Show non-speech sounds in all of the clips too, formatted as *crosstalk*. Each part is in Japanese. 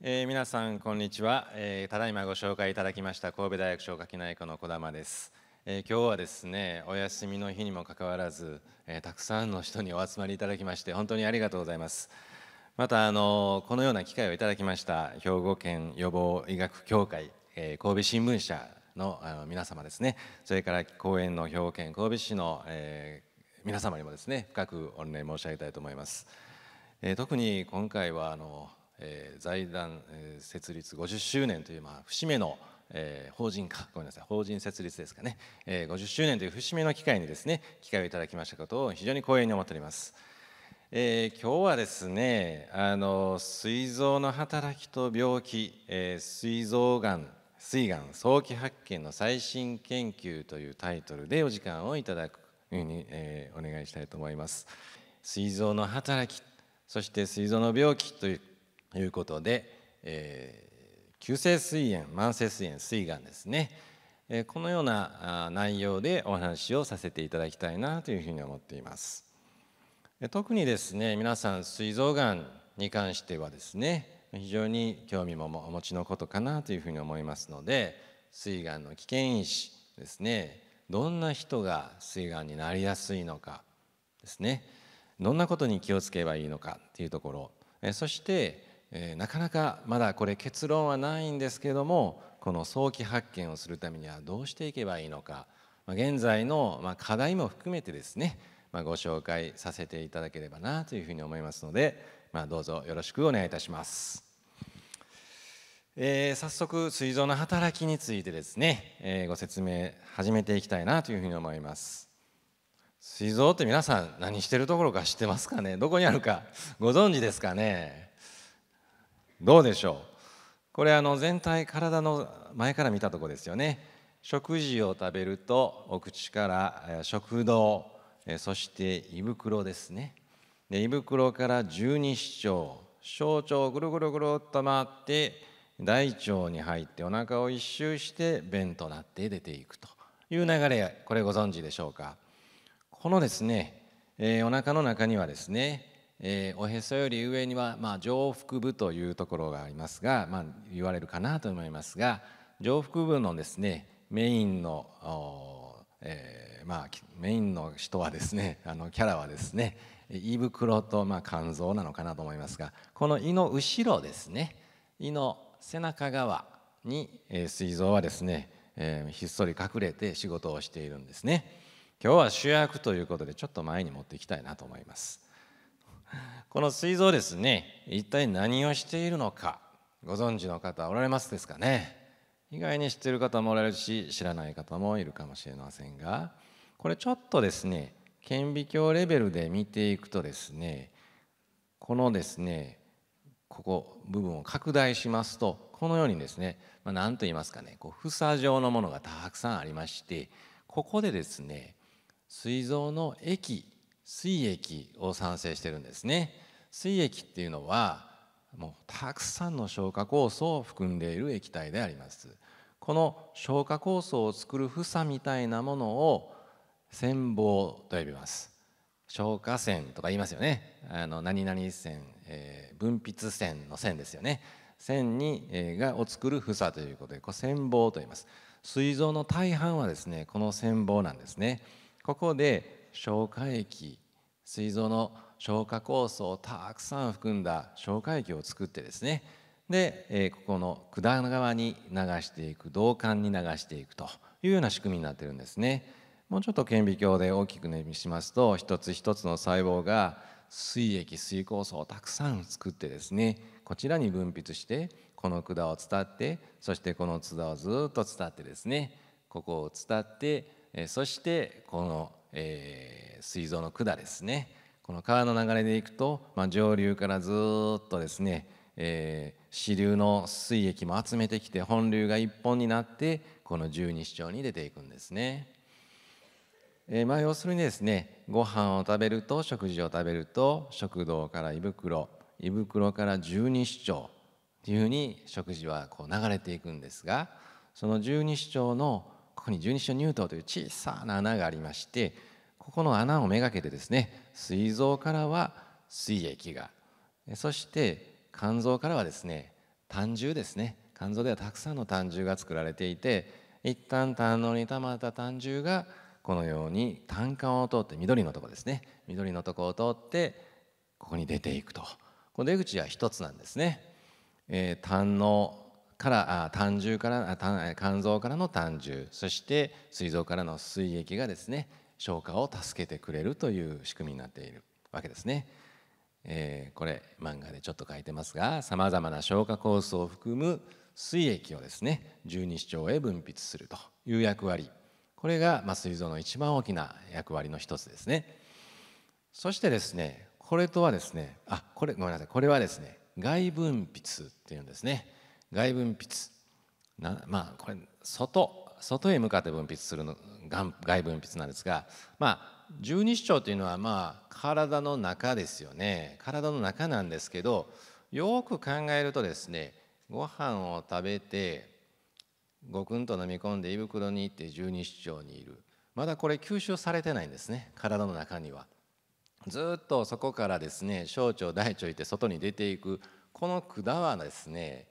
えー、皆さんこんにちは、えー、ただいまご紹介いただきました神戸大学小学内科の児玉です、えー、今日はですねお休みの日にもかかわらず、えたくさんの人にお集まりいただきまして本当にありがとうございますまたあのこのような機会をいただきました兵庫県予防医学協会、え神戸新聞社のあの皆様ですねそれから講演の兵庫県神戸市の、え皆様にもですね深く御礼申し上げたいと思います、え特に今回はあのえー、財団、えー、設立50周年という、まあ、節目の、えー、法人かごめんなさい法人設立ですかね、えー、50周年という節目の機会にですね機会をいただきましたことを非常に光栄に思っております。えー、今日はですねあの膵臓の働きと病気、えー、膵臓がん膵がん早期発見の最新研究というタイトルでお時間をいただくように、えー、お願いしたいと思います膵臓の働きそして膵臓の病気といういうことで、えー、急性膵炎慢性膵炎膵がんですね、えー、このような内容でお話をさせていただきたいなというふうに思っています。特にですね皆さん膵臓がんに関してはですね非常に興味もお持ちのことかなというふうに思いますので膵がんの危険因子ですねどんな人が膵がんになりやすいのかですねどんなことに気をつけばいいのかっていうところそしてえー、なかなかまだこれ結論はないんですけどもこの早期発見をするためにはどうしていけばいいのか、まあ、現在の、まあ、課題も含めてですね、まあ、ご紹介させていただければなというふうに思いますので、まあ、どうぞよろしくお願いいたします。えー、早速膵臓の働きについてですね、えー、ご説明始めていきたいなというふうに思います膵臓って皆さん何してるところか知ってますかねどこにあるかご存知ですかねどうでしょうこれあの全体体の前から見たとこですよね食事を食べるとお口から食道そして胃袋ですねで胃袋から十二指腸小腸をぐるぐるぐるっと回って大腸に入ってお腹を一周して便となって出ていくという流れこれご存知でしょうかこのですね、えー、お腹の中にはですねえー、おへそより上には、まあ、上腹部というところがありますが、まあ、言われるかなと思いますが上腹部のですねメインの、えー、まあ、メインの人はですね *laughs* あのキャラはですね胃袋と、まあ、肝臓なのかなと思いますがこの胃の後ろですね胃の背中側に、えー、膵臓はですね、えー、ひっそり隠れて仕事をしているんですね。今日は主役ということでちょっと前に持っていきたいなと思います。この膵臓ですね一体何をしているのかご存知の方おられますですかね意外に知ってる方もおられるし知らない方もいるかもしれませんがこれちょっとですね顕微鏡レベルで見ていくとですねこのですねここ部分を拡大しますとこのようにですね何、まあ、と言いますかねこう房状のものがたくさんありましてここでですね膵臓の液水液を産生してるんですね水液っていうのはもうたくさんの消化酵素を含んでいる液体でありますこの消化酵素を作る房みたいなものを線房と呼びます消化腺とか言いますよねあの何々腺、えー、分泌腺の腺ですよね腺に、えー、がを作る房ということでこれ腺房と言います膵臓の大半はですねこの腺房なんですねここで消化液膵臓の消化酵素をたくさん含んだ消化液を作ってですねで、えー、ここの管側に流していく導管に流していくというような仕組みになってるんですね。もうちょっと顕微鏡で大きくねしますと一つ一つの細胞が水液水酵素をたくさん作ってですねこちらに分泌してこの管を伝ってそしてこの管をずっと伝ってですねここを伝って、えそしてこのえー、水蔵の管ですねこの川の流れでいくと、まあ、上流からずっとですね、えー、支流の水液も集めてきて本流が一本になってこの十二指腸に出ていくんですね。えー、まあ要するにですねご飯を食べると食事を食べると食道から胃袋胃袋から十二指腸というふうに食事はこう流れていくんですがその十二指腸のここに十二腸乳頭という小さな穴がありましてここの穴をめがけてですね膵臓からは膵液がそして肝臓からはですね胆汁ですね肝臓ではたくさんの胆汁が作られていて一旦胆のに溜まった胆汁がこのように胆管を通って緑のとこですね緑のとこを通ってここに出ていくとこの出口は1つなんですね。えー、胆のから胆汁から肝臓からの胆汁そして膵臓からの膵液がですね消化を助けてくれるという仕組みになっているわけですね。えー、これ漫画でちょっと書いてますがさまざまな消化酵素を含む膵液をですね十二指腸へ分泌するという役割これが膵臓の一番大きな役割の一つですね。そしてですねこれとはですねあこれごめんなさいこれはですね外分泌っていうんですね。外分泌なまあこれ外外へ向かって分泌するの外分泌なんですがまあ十二指腸というのはまあ体の中ですよね体の中なんですけどよく考えるとですねご飯を食べてごくんと飲み込んで胃袋に行って十二指腸にいるまだこれ吸収されてないんですね体の中には。ずっとそこからですね小腸大腸行って外に出ていくこの管はですね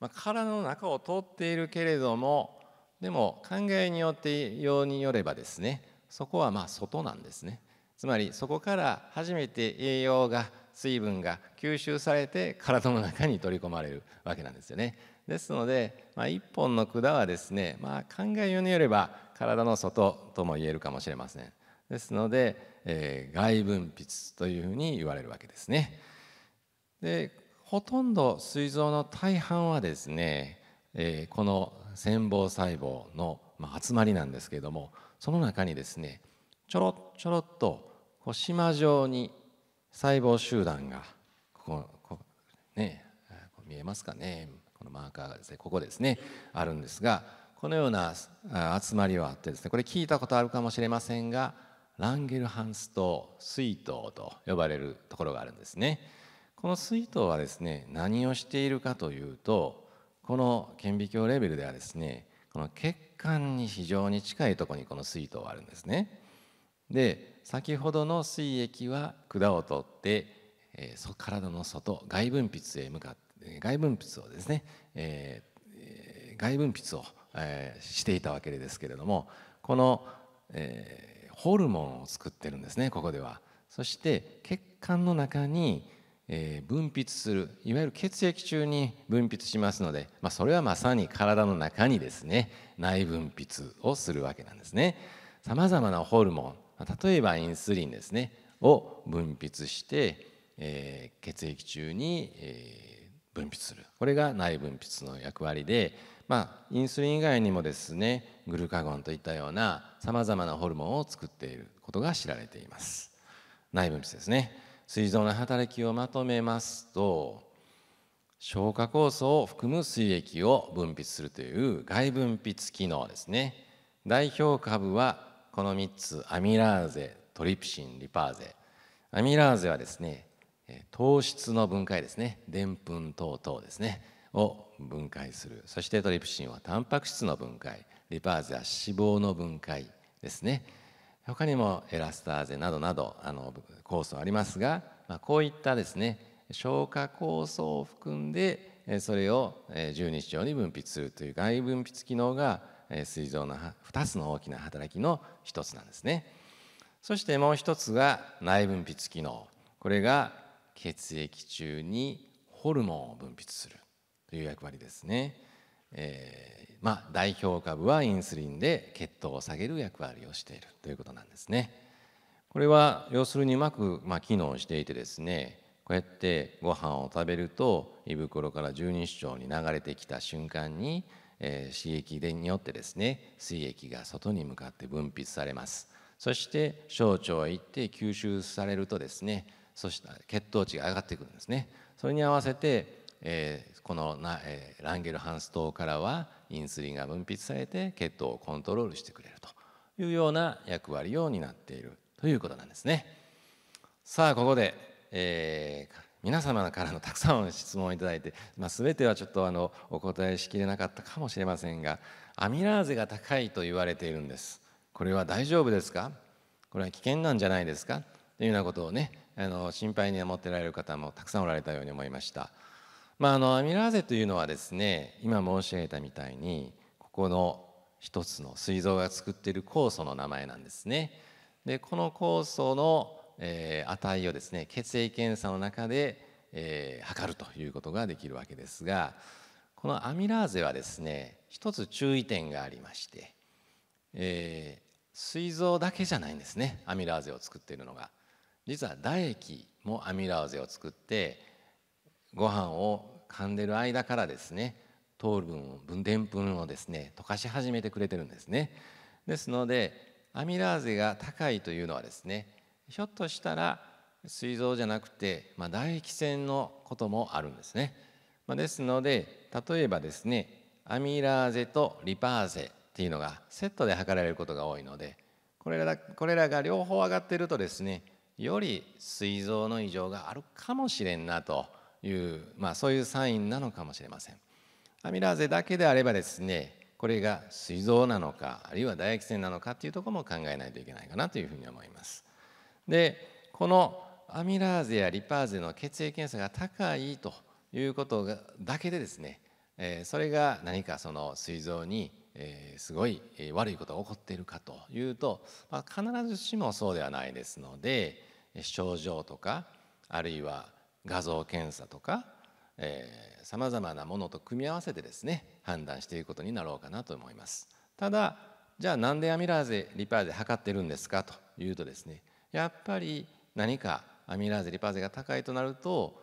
まあ、体の中を通っているけれどもでも考えによってようによればですねそこはまあ外なんですねつまりそこから初めて栄養が水分が吸収されて体の中に取り込まれるわけなんですよねですので、まあ、1本の管はですね、まあ、考えようによれば体の外とも言えるかもしれませんですので、えー、外分泌というふうに言われるわけですねでほとんど膵臓の大半はですね、えー、この繊胞細胞の、まあ、集まりなんですけれどもその中にですねちょろっちょろっとこう島状に細胞集団がこここね見えますかねこのマーカーがですねここですねあるんですがこのような集まりはあってですねこれ聞いたことあるかもしれませんがランゲルハンス島水筒と呼ばれるところがあるんですね。この水筒はですね何をしているかというとこの顕微鏡レベルではですねこの血管に非常に近いとこにこの水筒はあるんですね。で先ほどの水液は管を取って、えー、体の外外分泌へ向かって外分泌をですね、えー、外分泌を、えー、していたわけですけれどもこの、えー、ホルモンを作ってるんですねここでは。そして血管の中にえ分泌するいわゆる血液中に分泌しますので、まあ、それはまさに体の中にですね内分泌をするわけなんですね。さまざまなホルモン例えばインスリンですねを分泌して、えー、血液中に、えー、分泌するこれが内分泌の役割で、まあ、インスリン以外にもですねグルカゴンといったようなさまざまなホルモンを作っていることが知られています。内分泌ですね膵臓の働きをまとめますと消化酵素を含む水液を分泌するという外分泌機能ですね代表株はこの3つアミラーゼトリプシンリパーゼアミラーゼはですね糖質の分解ですねでんぷん等々ですねを分解するそしてトリプシンはタンパク質の分解リパーゼは脂肪の分解ですね他にもエラスターゼなどなどあの酵素ありますが、まあ、こういったですね消化酵素を含んでそれを十二指腸に分泌するという外分泌機能が膵臓の2つの大きな働きの1つなんですねそしてもう1つが内分泌機能これが血液中にホルモンを分泌するという役割ですねえー、まあ、代表株はインスリンで血糖を下げる役割をしているということなんですね。これは要するにうまく、まあ、機能していてですねこうやってご飯を食べると胃袋から十二指腸に流れてきた瞬間に、えー、刺激によってですね水液が外に向かって分泌されますそして小腸へ行って吸収されるとですねそした血糖値が上がってくるんですねそれに合わせてえー、このな、えー、ランゲルハンス島からはインスリンが分泌されて血糖をコントロールしてくれるというような役割を担っているということなんですね。さあここで、えー、皆様からのたくさんの質問をいただいて、まあ、全てはちょっとあのお答えしきれなかったかもしれませんがアミラーゼが高いと言われているんですこれは大丈夫ですかこれは危険なんじゃないですかというようなことをねあの心配に思ってられる方もたくさんおられたように思いました。まあ、あのアミラーゼというのはですね今申し上げたみたいにここの一つの膵臓が作っている酵素の名前なんですね。でこの酵素の、えー、値をですね血液検査の中で、えー、測るということができるわけですがこのアミラーゼはですね一つ注意点がありまして、え膵、臓だけじゃないんですねアミラーゼを作っているのが。実は唾液もアミラーゼを作ってご飯を噛んでる間からですね糖分分でんぷんをですね溶かし始めてくれてるんですねですのでアミラーゼが高いというのはですねひょっとしたら膵臓じゃなくて、まあ、唾液腺のこともあるんですね、まあ、ですので例えばですねアミラーゼとリパーゼっていうのがセットで測られることが多いのでこれらこれらが両方上がってるとですねより膵臓の異常があるかもしれんなという、まあ、そういうサインなのかもしれませんアミラーゼだけであればですねこれが膵臓なのかあるいは唾液腺なのかっていうとこも考えないといけないかなというふうに思いますでこのアミラーゼやリパーゼの血液検査が高いということがだけでですね、えー、それが何かその膵臓に、えー、すごい悪いことが起こっているかというと、まあ、必ずしもそうではないですので症状とかあるいは画像検査とかさまざまなものと組み合わせてですね判断していくことになろうかなと思います。ただじゃあなんでアミラーゼリパーゼ測ってるんですかというとですねやっぱり何かアミラーゼリパーゼが高いとなると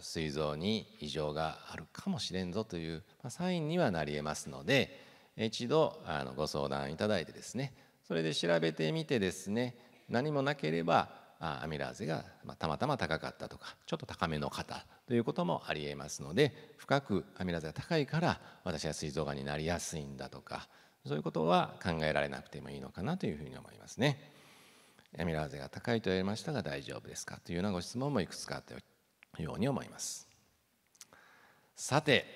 膵臓に異常があるかもしれんぞというサインにはなりえますので一度あのご相談いただいてですねそれで調べてみてですね何もなければアミラーゼがたまたま高かったとかちょっと高めの方ということもありえますので深くアミラーゼが高いから私は膵臓がんになりやすいんだとかそういうことは考えられなくてもいいのかなというふうに思いますね。アミラーゼが高いと言わましたが大丈夫ですかというようなご質問もいくつかあったように思います。さて、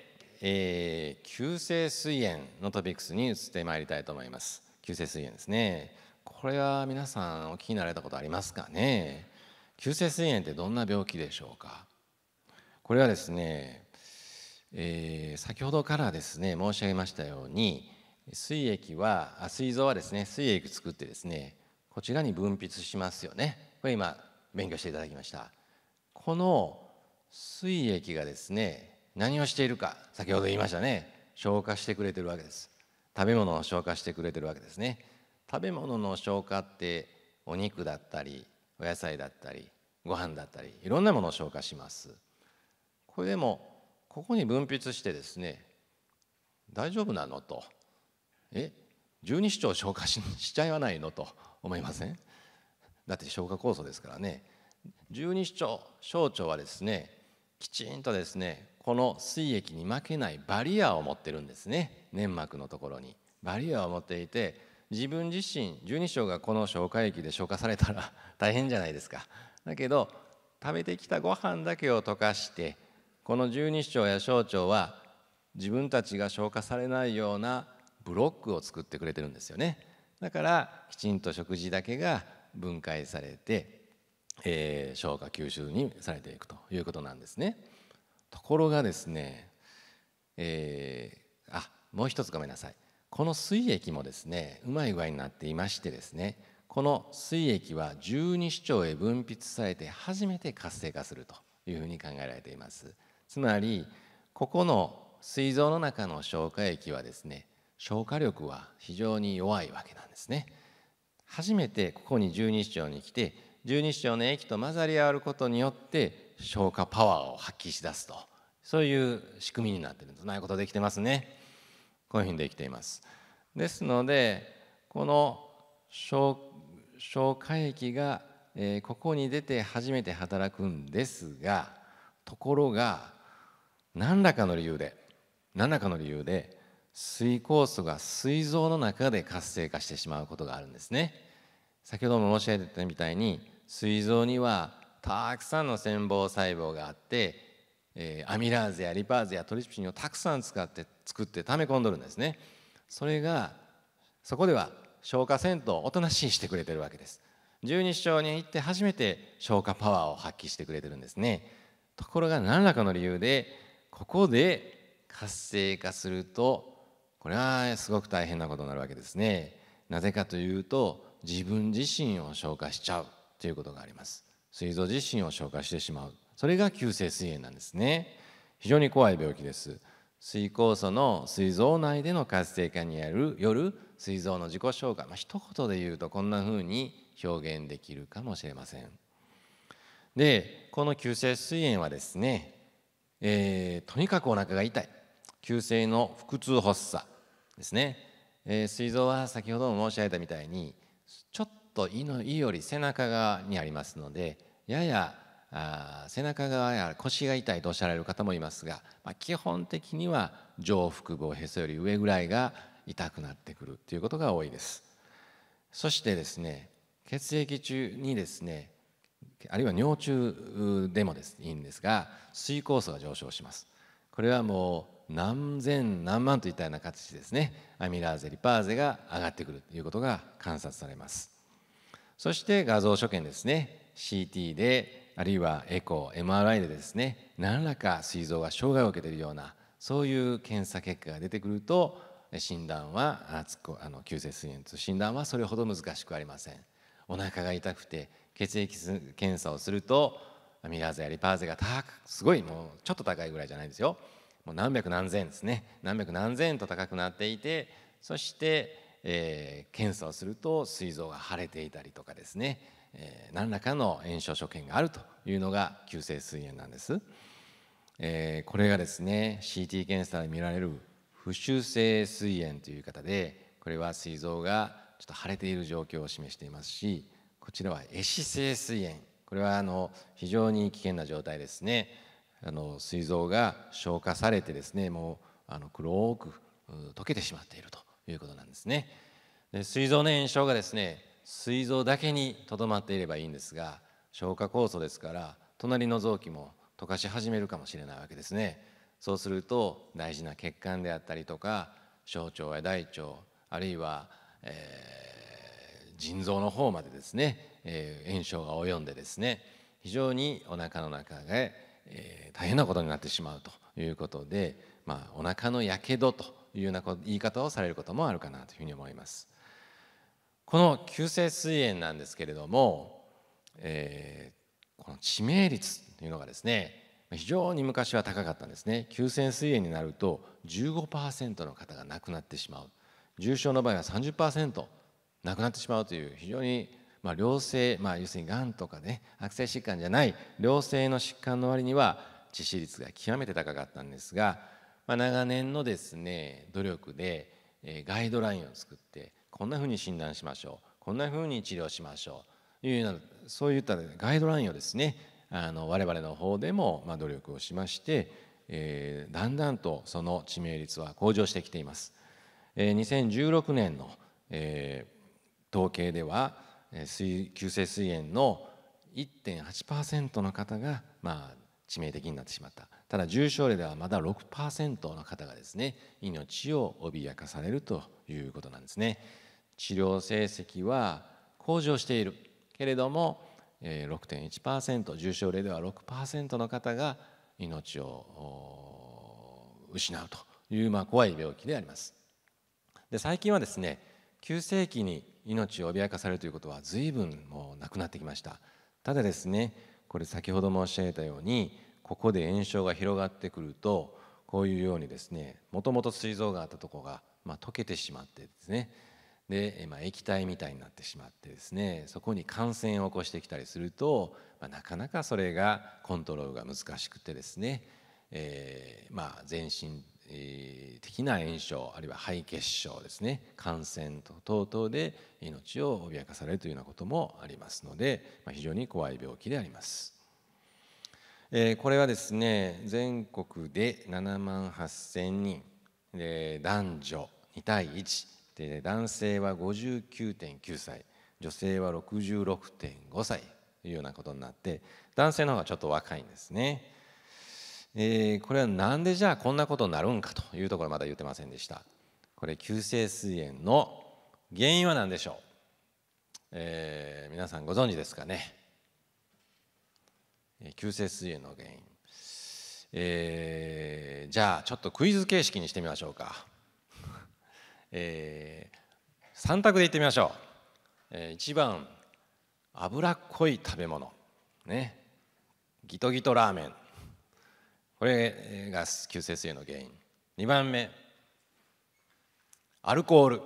えー、急性膵炎のトピックスに移ってまいりたいと思います。急性膵炎ですね。これは皆さんお聞きになられたことありますかね急性膵炎ってどんな病気でしょうかこれはですね、えー、先ほどからですね申し上げましたように膵液は膵臓はですね膵液作ってですねこちらに分泌しますよねこれ今勉強していただきましたこの膵液がですね何をしているか先ほど言いましたね消化してくれてるわけです食べ物を消化してくれてるわけですね食べ物の消化ってお肉だったりお野菜だったりご飯だったりいろんなものを消化しますこれでもここに分泌してですね大丈夫なのとえ十二指腸消化しちゃわないのと思いませんだって消化酵素ですからね十二指腸小腸はですねきちんとですねこの水液に負けないバリアを持ってるんですね粘膜のところにバリアを持っていて自分自身12章がこの消化液で消化されたら *laughs* 大変じゃないですかだけど食べてきたご飯だけを溶かしてこの十二指腸や小腸は自分たちが消化されないようなブロックを作ってくれてるんですよねだからきちんと食事だけが分解されて、えー、消化吸収にされていくということなんですねところがですね、えー、あもう一つごめんなさいこの水液もですねうまい具合になっていましてですねこの水液は十二指腸へ分泌されて初めて活性化するというふうに考えられていますつまりここの膵臓の中の消化液はですね消化力は非常に弱いわけなんですね初めてここに十二指腸に来て十二指腸の液と混ざり合うことによって消化パワーを発揮しだすとそういう仕組みになってるんですうまいことできてますねこういうふうにできていますですのでこの消化液が、えー、ここに出て初めて働くんですがところが何らかの理由で何らかの理由で水酵素が膵臓の中で活性化してしまうことがあるんですね先ほども申し上げたみたいに膵臓にはたくさんの繊胞細胞があってえー、アミラーゼやリパーゼやトリプシンをたくさん使って作って溜め込んどるんですねそれがそこでは消化せんとおとなしいしてくれてるわけです十二指腸に行って初めて消化パワーを発揮してくれてるんですねところが何らかの理由でここで活性化するとこれはすごく大変なことになるわけですねなぜかというと自分自身を消化しちゃうということがあります膵臓自身を消化してしまうそれが急性膵炎なんですね非常に怖い病気です水酵素の膵臓内での活性化による夜膵臓の自己消化、まあ、一言で言うとこんな風に表現できるかもしれませんでこの急性膵炎はですね、えー、とにかくお腹が痛い急性の腹痛発作ですね、えー、膵臓は先ほども申し上げたみたいにちょっと胃の胃より背中側にありますのでややあ背中側や腰が痛いとおっしゃられる方もいますが、まあ、基本的には上腹部をへそより上ぐらいが痛くなってくるということが多いですそしてですね血液中にですねあるいは尿中でもですいいんですが水酵素が上昇しますこれはもう何千何万といったような形ですねアミラーゼリパーゼが上がってくるということが観察されますそして画像所見ですね CT であるいはエコー MRI でですね何らか膵臓が障害を受けているようなそういう検査結果が出てくると診断はあの急性膵炎痛診断はそれほど難しくありませんお腹が痛くて血液検査をするとミラーゼやリパーゼが高くすごいもうちょっと高いぐらいじゃないですよもう何百何千ですね何百何千と高くなっていてそして、えー、検査をすると膵臓が腫れていたりとかですねえー、何らかの炎症所見があるというのが急性膵炎なんです、えー、これがですね CT 検査で見られる不臭性膵炎という方でこれは膵臓がちょっと腫れている状況を示していますしこちらは壊死性膵炎これはあの非常に危険な状態ですねあの膵臓が消化されてですねもうあの黒く溶けてしまっているということなんですねで膵臓の炎症がですね膵臓だけにとどまっていればいいんですが消化酵素ですから隣の臓器も溶かし始めるかもしれないわけですねそうすると大事な血管であったりとか小腸や大腸あるいは、えー、腎臓の方までですね、えー、炎症が及んでですね非常にお腹の中が、えー、大変なことになってしまうということで、まあ、お腹のやけどというような言い方をされることもあるかなというふうに思います。この急性膵炎なんですけれども、えー、この致命率というのがですね非常に昔は高かったんですね急性膵炎になると15%の方が亡くなってしまう重症の場合は30%亡くなってしまうという非常にまあ、良性、まあ、要するにがんとかね悪性疾患じゃない良性の疾患の割には致死率が極めて高かったんですが、まあ、長年のですね努力でえガイドラインを作ってこんなふうに診断しましょうこんなふうに治療しましょういうようなそういったガイドラインをですねあの我々の方でも努力をしまして、えー、だんだんとその致命率は向上してきています。えー、2016年の、えー、統計では急性膵炎の1.8%の方が、まあ、致命的になってしまったただ重症例ではまだ6%の方がですね命を脅かされるということなんですね。治療成績は向上しているけれども6.1%重症例では6%の方が命を失うという、まあ、怖い病気であります。で最近はですね急性期に命を脅かされるということは随分もうなくなってきましたただですねこれ先ほど申し上げたようにここで炎症が広がってくるとこういうようにですねもともと膵臓があったとこが、まあ、溶けてしまってですねで、まあ、液体みたいになってしまってですねそこに感染を起こしてきたりすると、まあ、なかなかそれがコントロールが難しくてですね、えー、まあ、全身的な炎症あるいは肺血症ですね感染等々で命を脅かされるというようなこともありますので、まあ、非常に怖い病気であります。えこれはですね全国で7万8,000人で男女2対1で男性は59.9歳女性は66.5歳というようなことになって男性の方がちょっと若いんですね。えー、これは何でじゃあこんなことになるんかというところまだ言ってませんでした。これ急性膵炎の原因は何でしょう、えー、皆さんご存知ですかね。急性膵炎の原因、えー、じゃあちょっとクイズ形式にしてみましょうか。えー、3択でいってみましょう、えー、1番脂っこい食べ物ねギトギトラーメンこれが急性水の原因2番目アルコール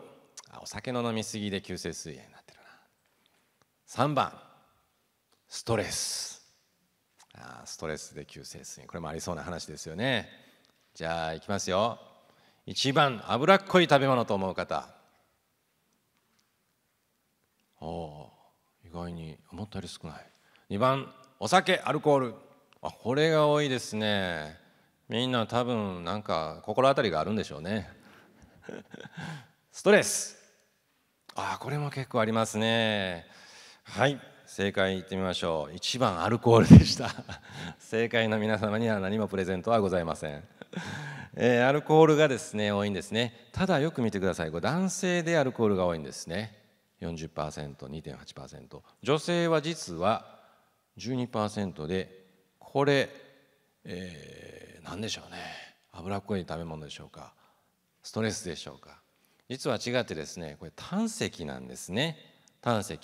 お酒の飲みすぎで急性水炎になってるな3番ストレスあストレスで急性水炎これもありそうな話ですよねじゃあいきますよ一番脂っこい食べ物と思う方お意外に思ったより少ない2番お酒アルコールあこれが多いですねみんな多分なんか心当たりがあるんでしょうねストレスあこれも結構ありますねはい正解いってみましょう1番アルコールでした *laughs* 正解の皆様には何もプレゼントはございません *laughs* えー、アルコールがですね多いんですねただよく見てくださいこれ男性でアルコールが多いんですね 40%2.8% 女性は実は12%でこれ、えー、何でしょうね脂っこい食べ物でしょうかストレスでしょうか実は違ってですねこれ胆石なんですね胆石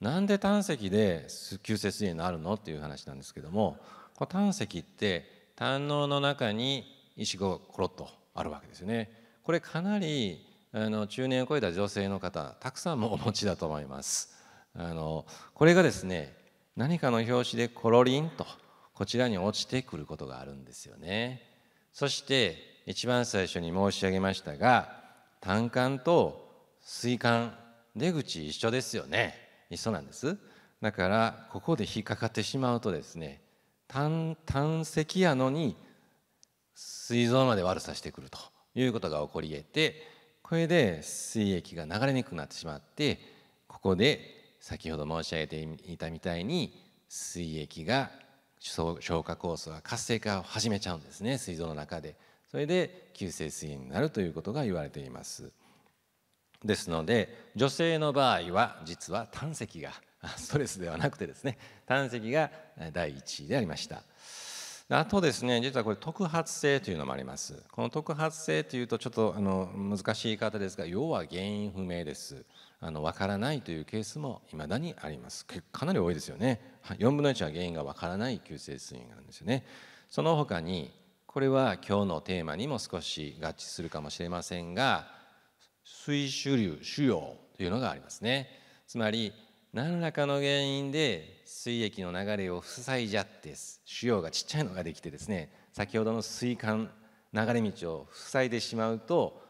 なんで胆石で急性膵炎になるのっていう話なんですけどもこの胆石って胆のの中に石がコロッとあるわけですよね。これかなりあの中年を超えた女性の方たくさんもお持ちだと思います。あのこれがですね何かの拍子でコロリンとこちらに落ちてくることがあるんですよね。そして一番最初に申し上げましたが胆管と水管出口一緒ですよね。一緒なんですだからここで引っかかってしまうとですね胆石やのに膵臓まで悪さしてくるということが起こり得てこれで水液が流れにくくなってしまってここで先ほど申し上げていたみたいに膵液が消化酵素が活性化を始めちゃうんですね膵臓の中でそれで急性膵炎になるということが言われています。ですので女性の場合は実は胆石がストレスではなくてですね胆石が第1位でありましたあとですね実はこれ特発性というのもありますこの特発性というとちょっとあの難しい言い方ですが要は原因不明ですあの分からないというケースもいまだにありますかなり多いですよね4分の1は原因が分からない急性があなんですよねその他にこれは今日のテーマにも少し合致するかもしれませんが水主流腫瘍というのがありますねつまり何らかの原因で水液の流れを塞いじゃって腫瘍がちっちゃいのができてですね先ほどの水管流れ道を塞いでしまうと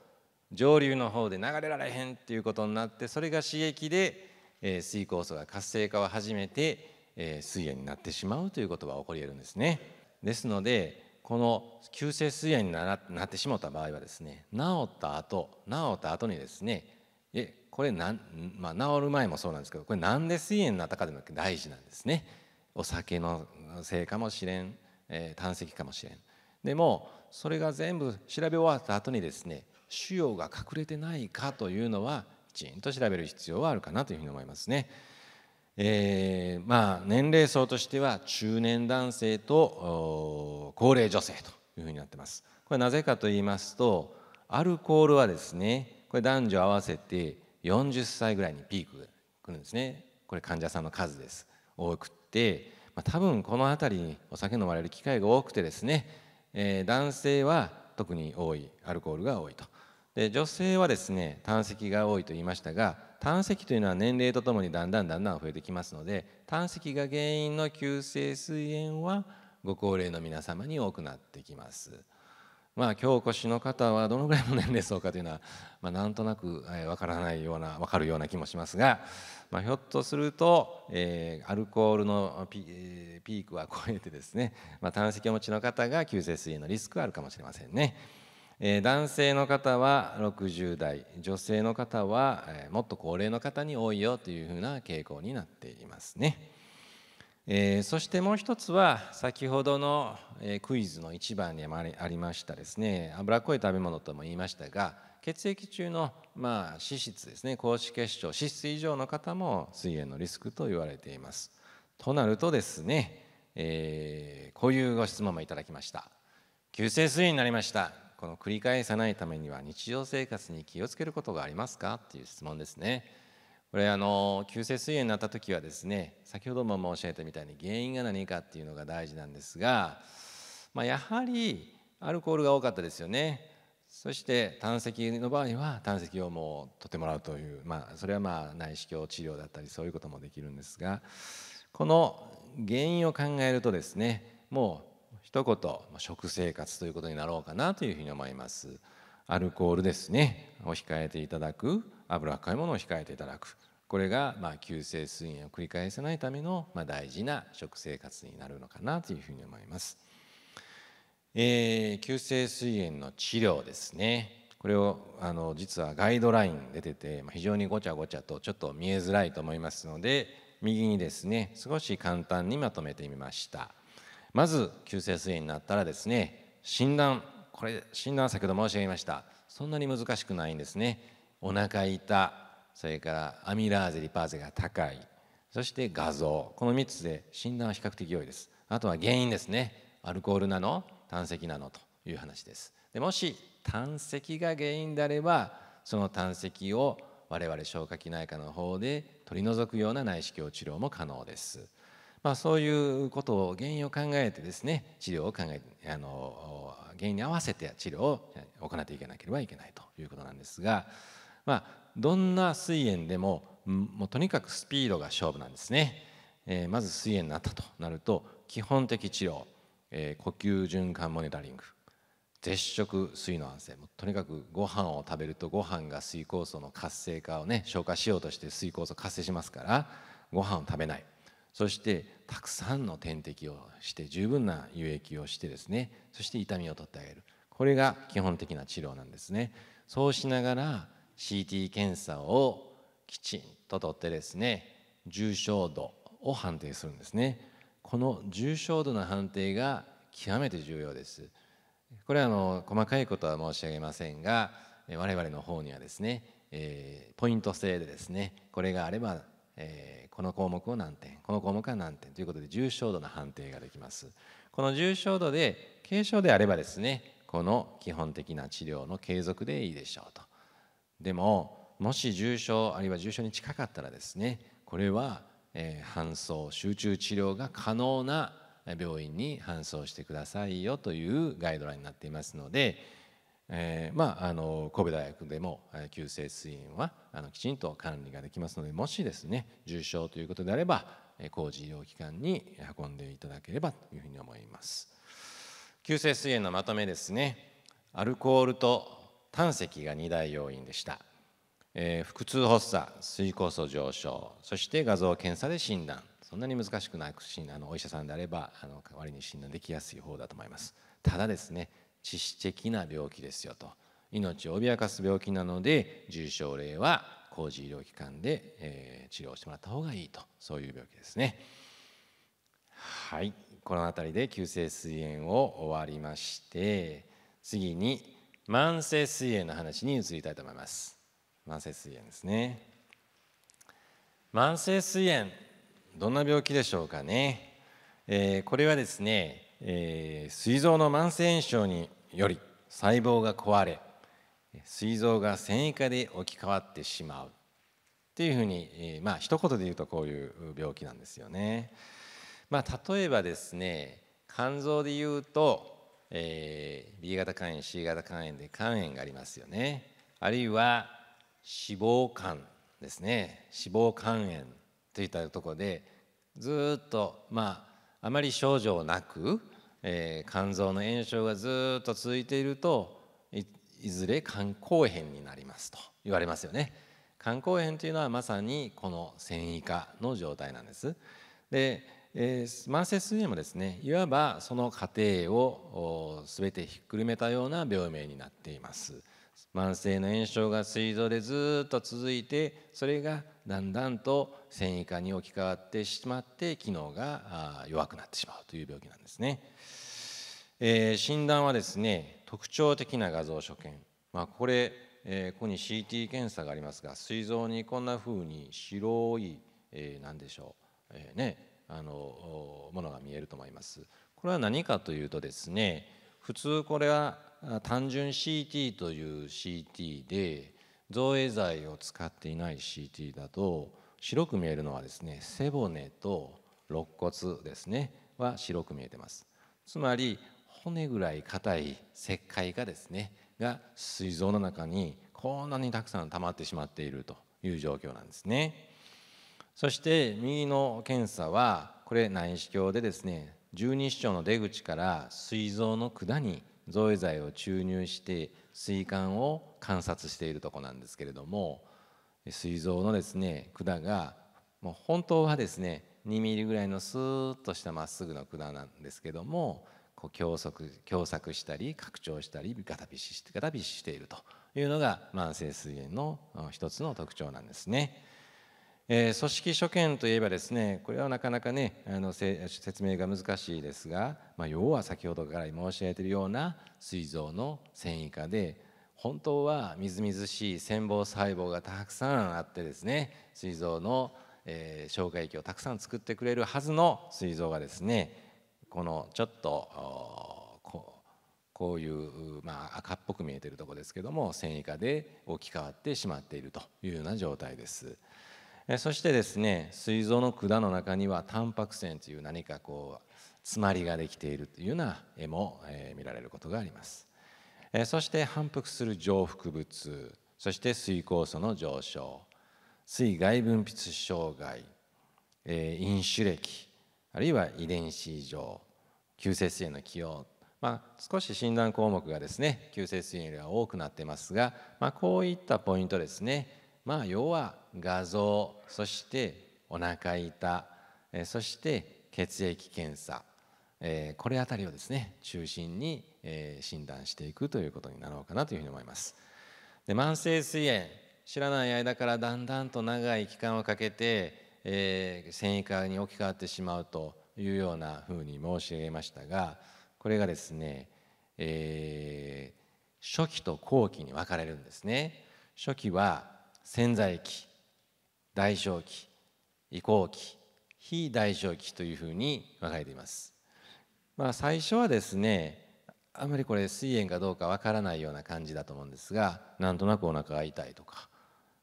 上流の方で流れられへんっていうことになってそれが刺激で、えー、水酵素が活性化を始めて、えー、水炎になってしまうということが起こり得るんですね。ですのでこの急性膵炎になってしまった場合はですね治った後治った後にですねえこれなん、まあ、治る前もそうなんですけどこれなんで膵炎になったかというのが大事なんですね。お酒のせいかもしれん、えー、胆石かもしれんでもそれが全部調べ終わった後にですね腫瘍が隠れてないかというのはきちんと調べる必要はあるかなというふうに思いますね。えー、まあ年齢層としては中年男性と高齢女性というふうになってます。これなぜかと言いますとアルコールはですねこれ男女合わせて40歳ぐらいにピークが来るんですねこれ患者さんの数です多くって、まあ、多分この辺りにお酒飲まれる機会が多くてですね、えー、男性は特に多いアルコールが多いとで女性はですね胆石が多いと言いましたが胆石というのは年齢とともにだんだんだんだん増えてきますので胆石が原因の急性膵炎はご高齢の皆様に多くなってきます。まあ、今日お越しの方はどのぐらいの年齢層かというのは、まあ、なんとなくえー、からないようなわかるような気もしますが、まあ、ひょっとすると、えー、アルコールのピ,、ークは超えてですね、まあ、胆石をお持ちの方が急性膵炎のリスクはあるかもしれませんね。え男性の方は60代女性の方は、えもっと高齢の方に多いよというふうな傾向になっていますね、えそしてもう一つは先ほどの、えクイズの1番にありましたですね脂っこい食べ物とも言いましたが血液中の、まあ、脂質ですね高脂血症脂質異常の方も水炎のリスクと言われていますとなるとですね、えー、こういうご質問もいただきました急性水炎になりましたこの繰り返さないためには日常生活に気をつけることがありますかっていう質問ですね。これあの急性膵炎になった時はですね先ほども申し上げたみたいに原因が何かっていうのが大事なんですが、まあ、やはりアルコールが多かったですよね。そして胆石の場合は胆石をもう取ってもらうという、まあ、それはまあ内視鏡治療だったりそういうこともできるんですがこの原因を考えるとですねもう一言食生活ということになろうかなというふうに思いますアルコールですねを控えていただく油深いものを控えていただくこれがまあ急性水炎を繰り返さないためのまあ大事な食生活になるのかなというふうに思います、えー、急性水炎の治療ですねこれをあの実はガイドライン出てて非常にごちゃごちゃとちょっと見えづらいと思いますので右にですね少し簡単にまとめてみましたまず急性膵炎になったらですね診断これ診断先ほど申し上げましたそんなに難しくないんですねお腹痛それからアミラーゼリパーゼが高いそして画像この3つで診断は比較的良いですあとは原因ですねアルコールなの胆石なのという話ですでもし胆石が原因であればその胆石を我々消化器内科の方で取り除くような内視鏡治療も可能です。まあ、そういうことを原因を考えてですね治療を考えあの原因に合わせて治療を行っていかなければいけないということなんですが、まあ、どんな膵炎でももうとにかくスピードが勝負なんですね、えー、まず膵炎になったとなると基本的治療、えー、呼吸循環モニタリング絶食水の安静とにかくご飯を食べるとご飯が水酵素の活性化をね消化しようとして水酵素活性しますからご飯を食べないそしてたくさんの点滴をして十分な輸液をしてですねそして痛みを取ってあげるこれが基本的な治療なんですねそうしながら CT 検査をきちんと取ってですね重症度を判定するんですねこの重症度の判定が極めて重要ですこれはあの細かいことは申し上げませんが我々の方にはですね、えー、ポイント制でですねこれがあればえー、この項目を何点この項目は何点ということで重症度の判定ができますこの重症度で軽症であればですねこの基本的な治療の継続でいいでしょうとでももし重症あるいは重症に近かったらですねこれは、えー、搬送集中治療が可能な病院に搬送してくださいよというガイドラインになっていますのでえー、まあ、あの神戸大学でも急性水炎はあのきちんと管理ができますのでもしですね重症ということであれば工事医療機関に運んでいただければというふうに思います急性水炎のまとめですねアルコールと胆石が2大要因でした、えー、腹痛発作水酵素上昇そして画像検査で診断そんなに難しくなく診のお医者さんであればあのりに診断できやすい方だと思いますただですね致死的な病気ですよと命を脅かす病気なので重症例は工事医療機関で、えー、治療してもらった方がいいとそういう病気ですねはいこの辺りで急性膵炎を終わりまして次に慢性膵炎の話に移りたいと思います慢性膵炎ですね慢性膵炎どんな病気でしょうかね、えー、これはですねえー、膵臓の慢性炎症により細胞が壊れ膵臓が繊維化で置き換わってしまうっていうふうに、えー、まあ一言で言うとこういう病気なんですよね。まあ、例えばですね肝臓で言うと、えー、B 型肝炎 C 型肝炎で肝炎がありますよねあるいは脂肪肝ですね脂肪肝炎といったところでずっとまああまり症状なくえー、肝臓の炎症がずっと続いているといずれ肝硬変になりますと言われますよね肝硬変というのはまさにこの繊維化の状態なんですで、えー、慢性すい炎もですねいわばその過程を全てひっくるめたような病名になっています。慢性の炎症が膵臓でずっと続いてそれがだんだんと線維化に置き換わってしまって機能が弱くなってしまうという病気なんですね、えー、診断はですね特徴的な画像所見、まあ、これ、えー、ここに CT 検査がありますが膵臓にこんなふうに白い、えー、何でしょう、えー、ねあのものが見えると思いますこれは何かというとですね普通これは単純 CT という CT で造影剤を使っていない CT だと白く見えるのはですね背骨と肋骨ですねは白く見えてますつまり骨ぐらい硬い石灰がですねが膵臓の中にこんなにたくさん溜まってしまっているという状況なんですねそして右の検査はこれ内視鏡でですね十二指腸の出口から膵臓の管に造影剤を注入して膵管を観察しているとこなんですけれども膵臓のですね管がもう本当はですね2ミリぐらいのスーッとしたまっすぐの管なんですけどもこう狭窄狭窄したり拡張したりガタビシしてガタビシしているというのが慢性膵炎の一つの特徴なんですね。えー、組織所見といえばですねこれはなかなかねあの説明が難しいですが、まあ、要は先ほどから申し上げているような膵臓の繊維化で本当はみずみずしい繊維細胞がたくさんあってですね膵臓の、えー、消化液をたくさん作ってくれるはずの膵臓がですねこのちょっとこういう、まあ、赤っぽく見えてるとこですけども繊維化で置き換わってしまっているというような状態です。そしてですね膵臓の管の中にはタンパク質という何かこう詰まりができているというような絵も見られることがありますそして反復する上腹部痛そして膵酵素の上昇膵外分泌障害飲酒歴あるいは遺伝子異常急性性の起用まあ、少し診断項目がですね急性膵炎よりは多くなってますが、まあ、こういったポイントですねまあ要は画像そしてお腹痛そして血液検査これあたりをですね中心に診断していくということになろうかなというふうに思います。で慢性膵炎知らない間からだんだんと長い期間をかけて、えー、繊維化に置き換わってしまうというようなふうに申し上げましたがこれがですね、えー、初期と後期に分かれるんですね。初期は潜在期大正期移行期非大正期というふうに分かれています。まあ、最初はですねあまりこれ水炎かどうかわからないような感じだと思うんですがなんとなくお腹が痛いとか、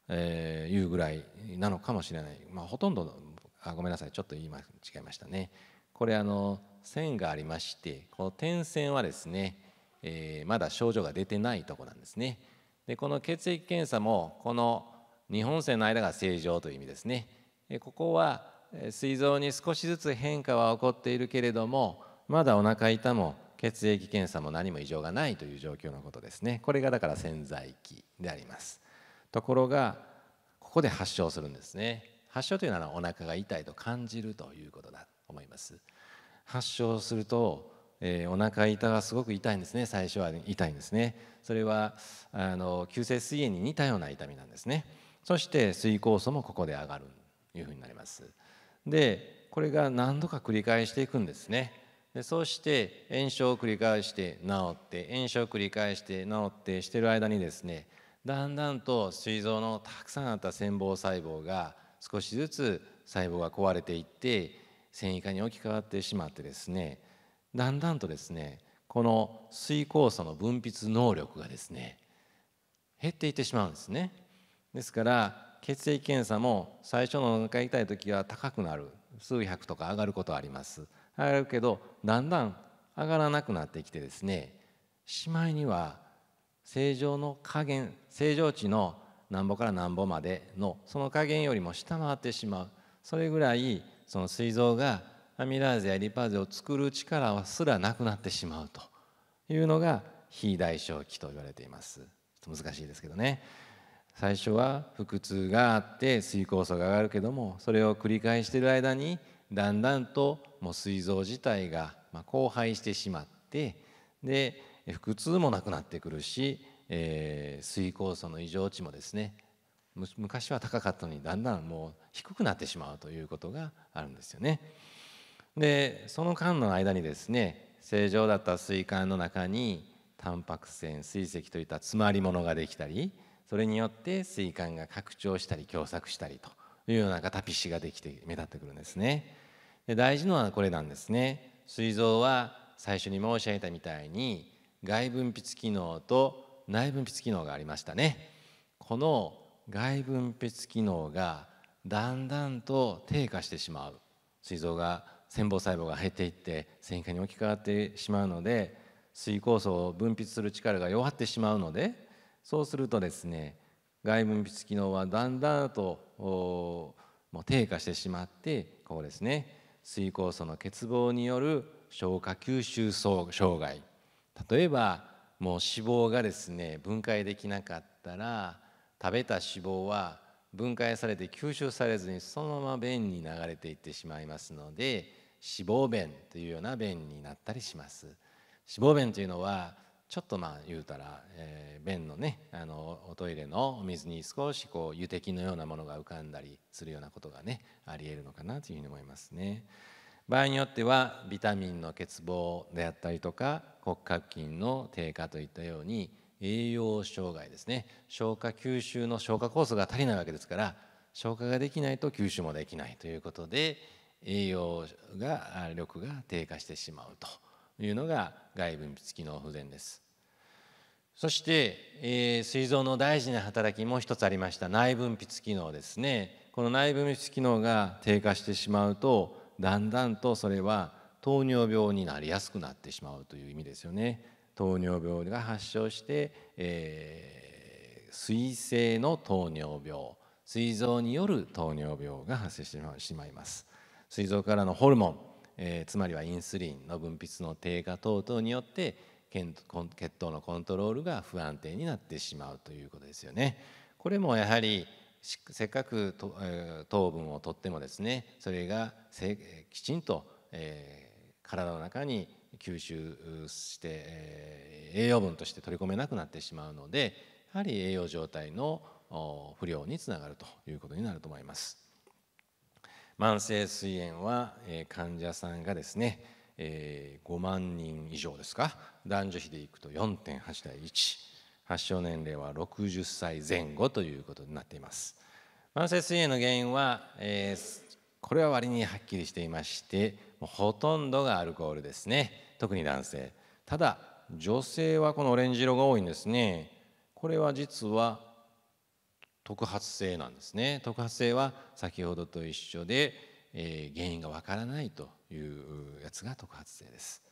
えー、いうぐらいなのかもしれない、まあ、ほとんどあごめんなさいちょっと言い間違えましたねこれあの線がありましてこの点線はですね、えー、まだ症状が出てないとこなんですねでこの血液検査もこの日本線の間が正常という意味ですねでここは膵臓に少しずつ変化は起こっているけれどもまだお腹痛も血液検査も何も異常がないという状況のことですねこれがだから潜在期でありますところがここで発症するんですね発症というのはお腹が痛いと感じるということだと思います発症すると、えー、お腹痛がすごく痛いんですね最初は痛いんですねそれはあの急性膵炎に似たような痛みなんですねそして水酵素もここで上がるというふうになりますでこれが何度か繰り返していくんですねでそうして炎症を繰り返して治って炎症を繰り返して治ってしてる間にですねだんだんと膵臓のたくさんあった繊胞細胞が少しずつ細胞が壊れていって繊維化に置き換わってしまってですねだんだんとですねこの水酵素の分泌能力がですね減っていってしまうんですねですから血液検査も最初のお腹痛い時は高くなる数百とか上がることはあります上がるけどだんだん上がらなくなってきてですねしまいには正常の加減正常値のなんぼからなんぼまでのその加減よりも下回ってしまうそれぐらいその膵臓がアミラーゼやリパーゼを作る力はすらなくなってしまうというのが非代償期と言われていますちょっと難しいですけどね最初は腹痛があって水酵素が上がるけどもそれを繰り返している間にだんだんともう膵臓自体が荒廃してしまってで腹痛もなくなってくるし、えー、水酵素の異常値もですね昔は高かったのにだんだんもう低くなってしまうということがあるんですよね。でその間の間にですね正常だった水管の中にタンパク腺水石といった詰まり物ができたりそれによって水管が拡張したり狭窄したりというようなタピシができて目立ってくるんですね。で大事なのはこれなんですね。膵臓は最初に申し上げたみたいに外分泌機能と内分泌機能がありましたね。この外分泌機能がだんだんと低下してしまう膵臓が繊胞細胞が減っていって線維化に置き換わってしまうので水酵素を分泌する力が弱ってしまうのでそうするとですね外分泌機能はだんだんともう低下してしまってこうですね水酵素の欠乏による消化吸収障害例えばもう脂肪がですね分解できなかったら食べた脂肪は分解されて吸収されずにそのまま便に流れていってしまいますので脂肪弁というような弁になったりします脂肪弁というのはちょっとまあ言うたら、えー、便のねあのおトイレのお水に少しこう油滴のようなものが浮かんだりするようなことがねありえるのかなというふうに思いますね。場合によってはビタミンの欠乏であったりとか骨格筋の低下といったように栄養障害ですね消化吸収の消化酵素が足りないわけですから消化ができないと吸収もできないということで栄養が力が低下してしまうというのが外分泌機能不全です。そして、えー、膵臓の大事な働きも一つありました内分泌機能ですねこの内分泌機能が低下してしまうとだんだんとそれは糖尿病になりやすくなってしまうという意味ですよね糖尿病が発症して、えー、水性の糖尿病膵臓による糖尿病が発生してしまいます膵臓からのホルモン、えー、つまりはインスリンの分泌の低下等々によって血糖のコントロールが不安定になってしまうということですよね。これもやはりせっかく糖分をとってもですねそれがきちんと、えー、体の中に吸収して、えー、栄養分として取り込めなくなってしまうのでやはり栄養状態の不良につながるということになると思います。慢性膵炎は、えー、患者さんがですね、えー、5万人以上ですか男女比でいくと4.8対1発症年齢は60歳前後ということになっています慢性膵炎の原因は、えー、これは割にはっきりしていましてほとんどがアルコールですね特に男性ただ女性はこのオレンジ色が多いんですねこれは実は特発性なんですね特発性は先ほどと一緒で、えー、原因がわからないというやつが特発性です、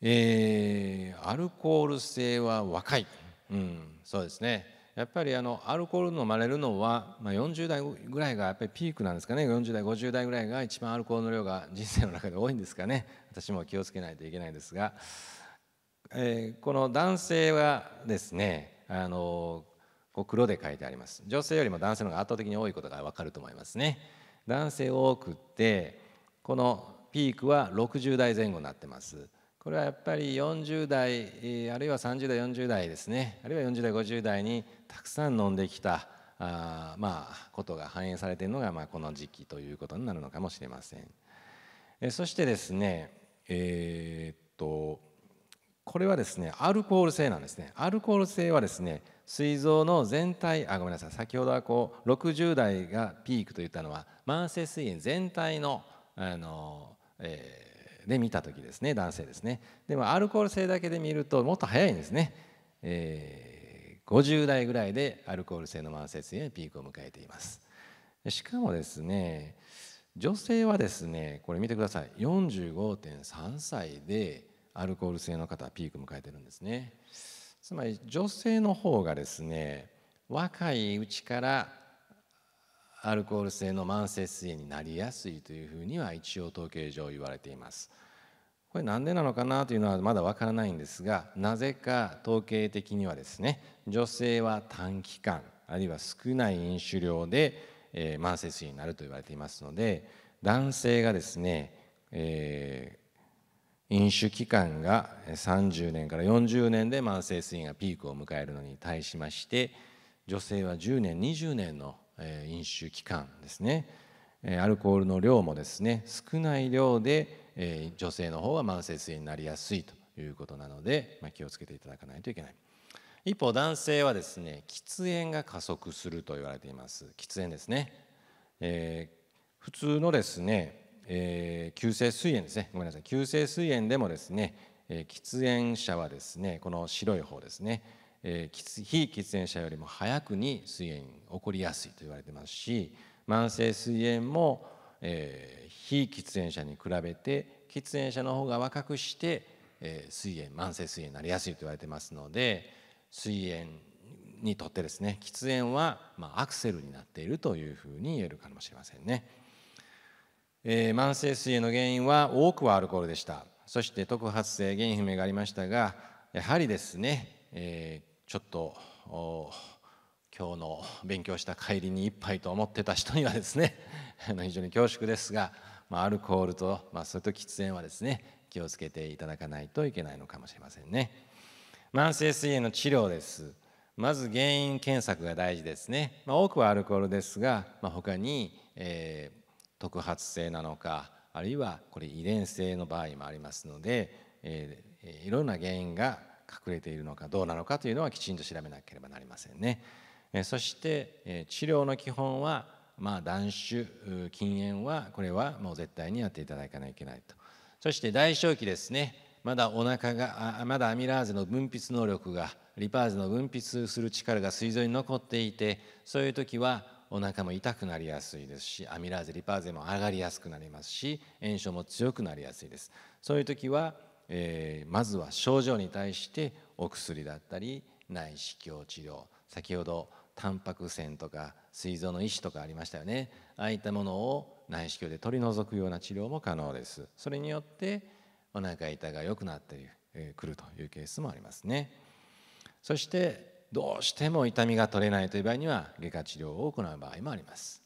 えー、アルコール性は若い、うん、そうですねやっぱりあのアルコール飲まれるのは、まあ、40代ぐらいがやっぱりピークなんですかね40代50代ぐらいが一番アルコールの量が人生の中で多いんですかね私も気をつけないといけないですが、えー、この男性はですねあのこう黒で書いてあります女性よりも男性の方が圧倒的に多いことが分かると思いますね男性多くってこのピークは60代前後になってますこれはやっぱり40代あるいは30代40代ですねあるいは40代50代にたくさん飲んできたあまあことが反映されているのが、まあ、この時期ということになるのかもしれませんえそしてですねえー、っとこれはですねアルコール性なんですねアルコール性はですね膵臓の全体あごめんなさい先ほどはこう60代がピークと言ったのは慢性膵炎全体のあの、えー、で見た時ですね男性ですねでもアルコール性だけで見るともっと早いんですね、えー、50代ぐらいでアルコール性の慢性膵炎ピークを迎えていますしかもですね女性はですねこれ見てください45.3歳でアルコール性の方はピーク迎えてるんですね。つまり女性の方がですね若いうちからアルコール性の慢性膵炎になりやすいというふうには一応統計上言われています。これなんでなのかなというのはまだわからないんですがなぜか統計的にはですね女性は短期間あるいは少ない飲酒量で、えー、慢性水になると言われていますので男性がですね、え飲酒期間が30年から40年で慢性水炎がピークを迎えるのに対しまして女性は10年20年の飲酒期間ですねアルコールの量もですね少ない量で女性の方は慢性水炎になりやすいということなので、まあ、気をつけていただかないといけない一方男性はですね喫煙が加速すると言われています喫煙ですね、えー、普通のですねえー、急性膵炎ですねごめんなさい急性膵炎でもですね、えー、喫煙者はですねこの白い方ですね、えー、非喫煙者よりも早くに膵炎起こりやすいと言われてますし慢性膵炎も、えー、非喫煙者に比べて喫煙者の方が若くして、えー、膵炎慢性膵炎になりやすいと言われてますので膵炎にとってですね喫煙は、まあ、アクセルになっているというふうに言えるかもしれませんね。えー、慢性水炎の原因は多くはアルコールでしたそして特発性原因不明がありましたがやはりですね、えー、ちょっと今日の勉強した帰りに一杯と思ってた人にはですね *laughs* 非常に恐縮ですが、まあ、アルコールと、まあ、それと喫煙はですね気をつけていただかないといけないのかもしれませんね慢性水炎の治療ですまず原因検索が大事ですね、まあ、多くはアルコールですが、まあ、他に、えー、特発性なのかあるいはこれ遺伝性の場合もありますので、えー、いろんな原因が隠れているのかどうなのかというのはきちんと調べなければなりませんね。えー、そして、えー、治療の基本は、まあ、断酒禁煙はこれはもう絶対にやっていただかないといけないとそして大正期ですねまだお腹がまだアミラーゼの分泌能力がリパーゼの分泌する力が膵臓に残っていてそういう時はお腹も痛くなりやすいですしアミラーゼリパーゼも上がりやすくなりますし炎症も強くなりやすいですそういう時は、えー、まずは症状に対してお薬だったり内視鏡治療先ほどタンパク腺とか膵臓の石とかありましたよねああいったものを内視鏡で取り除くような治療も可能ですそれによってお腹痛が良くなってくるというケースもありますねそしてどうしても痛みが取れないという場合には外科治療を行う場合もあります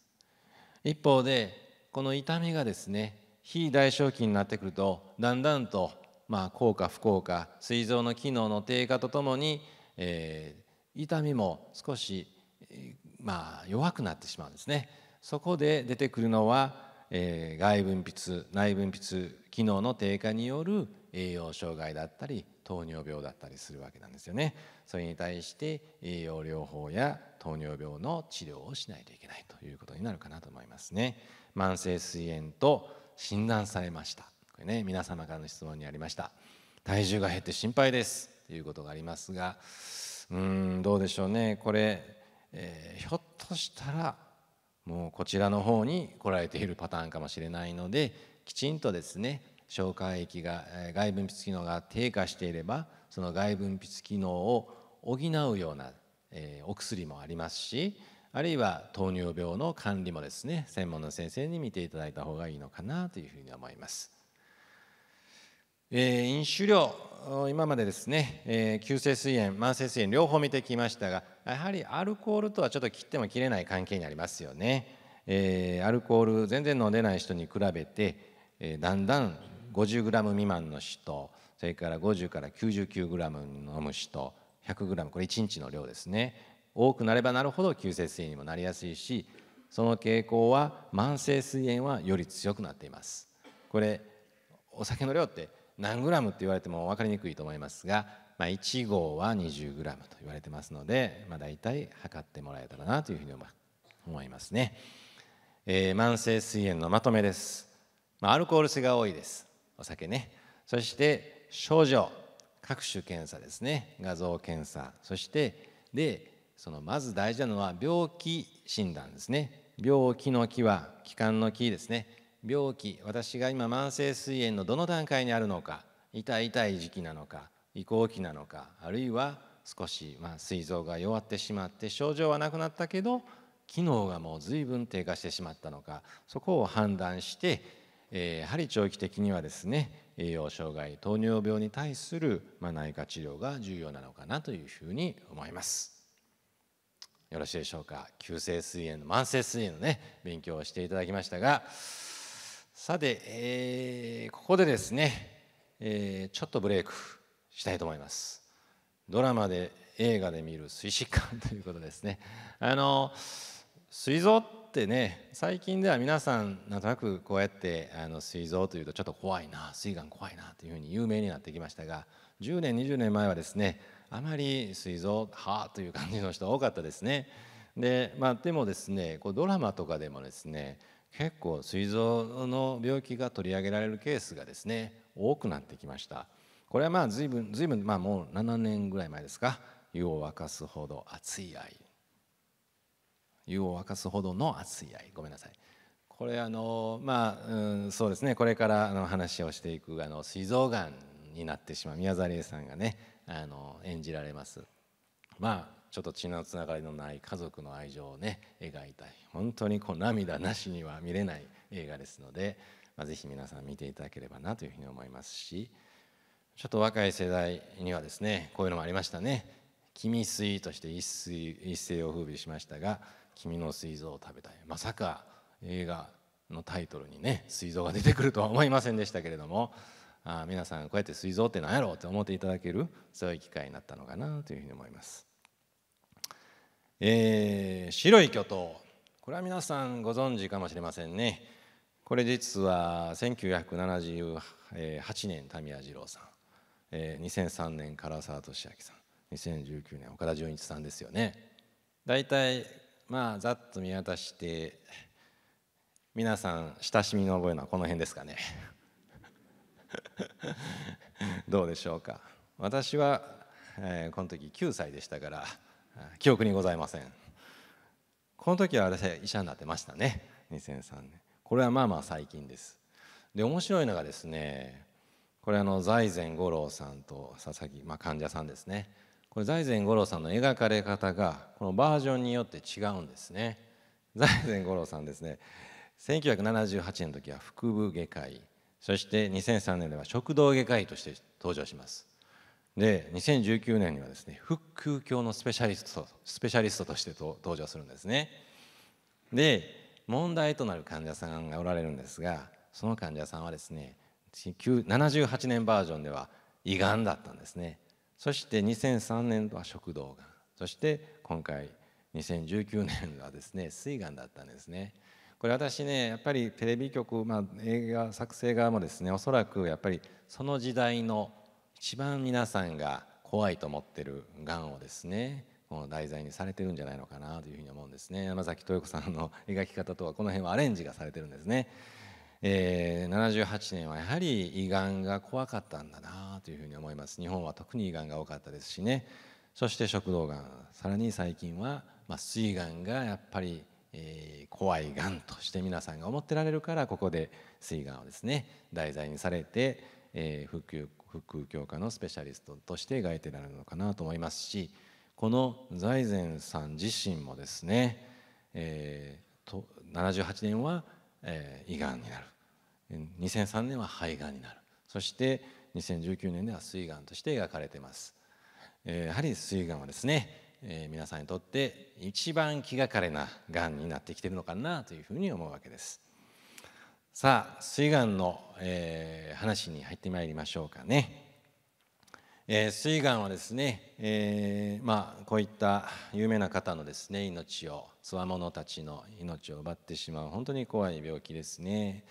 一方でこの痛みがですね非代償期になってくるとだんだんとまあ効果不効果膵臓の機能の低下とともに、えー、痛みも少し、えー、まあ、弱くなってしまうんですねそこで出てくるのは、えー、外分泌内分泌機能の低下による栄養障害だったり糖尿病だったりするわけなんですよねそれに対して栄養療法や糖尿病の治療をしないといけないということになるかなと思いますね慢性膵炎と診断されましたこれね皆様からの質問にありました体重が減って心配ですということがありますがうーんどうでしょうねこれ、えー、ひょっとしたらもうこちらの方に来られているパターンかもしれないのできちんとですね消化液が外分泌機能が低下していればその外分泌機能を補うような、えー、お薬もありますしあるいは糖尿病の管理もですね専門の先生に見ていただいた方がいいのかなというふうに思います。えー、飲酒量今までですね、えー、急性膵炎慢性膵炎両方見てきましたがやはりアルコールとはちょっと切っても切れない関係にありますよね、えー、アルコール全然飲んでない人に比べて、えだんだん5 0ム未満の人それから50から9 9ム飲む人1 0 0ムこれ1日の量ですね多くなればなるほど急性膵炎にもなりやすいしその傾向は慢性膵炎はより強くなっていますこれお酒の量って何グラムって言われても分かりにくいと思いますが、まあ、1号は2 0ムと言われてますので、まあ、大体測ってもらえたらなというふうに思いますね、えー、慢性膵炎のまとめです、まあ、アルコール性が多いですお酒ねそして症状各種検査ですね画像検査そしてでそのまず大事なのは病気診断ですね病気の気は気管の気ですね病気私が今慢性膵炎のどの段階にあるのか痛い痛い時期なのか移行期なのかあるいは少しまあ膵臓が弱ってしまって症状はなくなったけど機能がもう随分低下してしまったのかそこを判断してえー、やはり長期的にはですね栄養障害糖尿病に対する、まあ、内科治療が重要なのかなというふうに思いますよろしいでしょうか急性膵炎の慢性膵炎のね勉強をしていただきましたがさて、えー、ここでですね、えー、ちょっとブレイクしたいと思いますドラマで映画で見る水疾患ということですねあの膵臓ってね最近では皆さんなんとなくこうやってあの膵臓というとちょっと怖いな膵がん怖いなというふうに有名になってきましたが10年20年前はですねあまり膵臓はあという感じの人多かったですね。でまあ、でもですねこうドラマとかでもですね結構膵臓の病気が取り上げられるケースがですね多くなってきましたこれはまあ随分随分まあもう7年ぐらい前ですか湯を沸かすほど熱い愛湯を沸かすほどの熱い愛ごめんなさいこれあのまあ、うん、そうですねこれからの話をしていくあの膵臓がんになってしまう宮沢りえさんがねあの演じられますまあちょっと血のつながりのない家族の愛情をね描いた本当にこう涙なしには見れない映画ですので、まあ、ぜひ皆さん見ていただければなというふうに思いますしちょっと若い世代にはですねこういうのもありましたね「君水」として一世を風靡しましたが君の膵臓を食べたい」まさか映画のタイトルにね膵臓が出てくるとは思いませんでしたけれどもあ皆さんこうやって膵臓って何やろうって思っていただけるそういう機会になったのかなというふうに思います。えー、白い巨頭これは皆さんご存知かもしれませんね。これ実は1978年田宮二郎さん、えー、2003年唐沢俊明さん2019年岡田准一さんですよね。大体まあざっと見渡して皆さん親しみの覚えのはこの辺ですかね *laughs* どうでしょうか私は、えー、この時9歳でしたから記憶にございませんこの時は私医者になってましたね2003年これはまあまあ最近ですで面白いのがですねこれあの財前五郎さんと佐々木、まあ、患者さんですねこれ財前五郎さんの描かれ方がこのバージョンによって違うんですね財前五郎さんですね1978年の時は腹部外科医そして2003年では食道外科医として登場しますで2019年にはですね腹腔鏡のスペシャリストスペシャリストとして登場するんですねで問題となる患者さんがおられるんですがその患者さんはですね78年バージョンでは胃がんだったんですねそして2003年度は食道がんそして今回2019年はですね膵がんだったんですね。これ私ねやっぱりテレビ局、まあ、映画作成側もですねおそらくやっぱりその時代の一番皆さんが怖いと思ってるがんをですねこの題材にされてるんじゃないのかなというふうに思うんですね山崎豊子さんの描き方とはこの辺はアレンジがされてるんですねえー、78年はやはり胃がんが怖かったんだなというふうに思います日本は特に胃がんが多かったですしねそして食道がんさらに最近は、まあ、膵がんがやっぱり、えー、怖いがんとして皆さんが思ってられるからここで膵がんをですね題材にされて、えー、腹腔鏡科のスペシャリストとして描いてられるのかなと思いますしこの財前さん自身もですね、えー、と78年は「えー、胃がんになる2003年は肺がんになるそして2019年では膵がんとして描かれています、えー、やはり膵がんはですね、えー、皆さんにとって一番気がかりながんになってきてるのかなというふうに思うわけですさあ膵がんの、えー、話に入ってまいりましょうかねえー、水んはですね、えー、まあ、こういった有名な方のですね命をつわものたちの命を奪ってしまう本当に怖い病気ですね。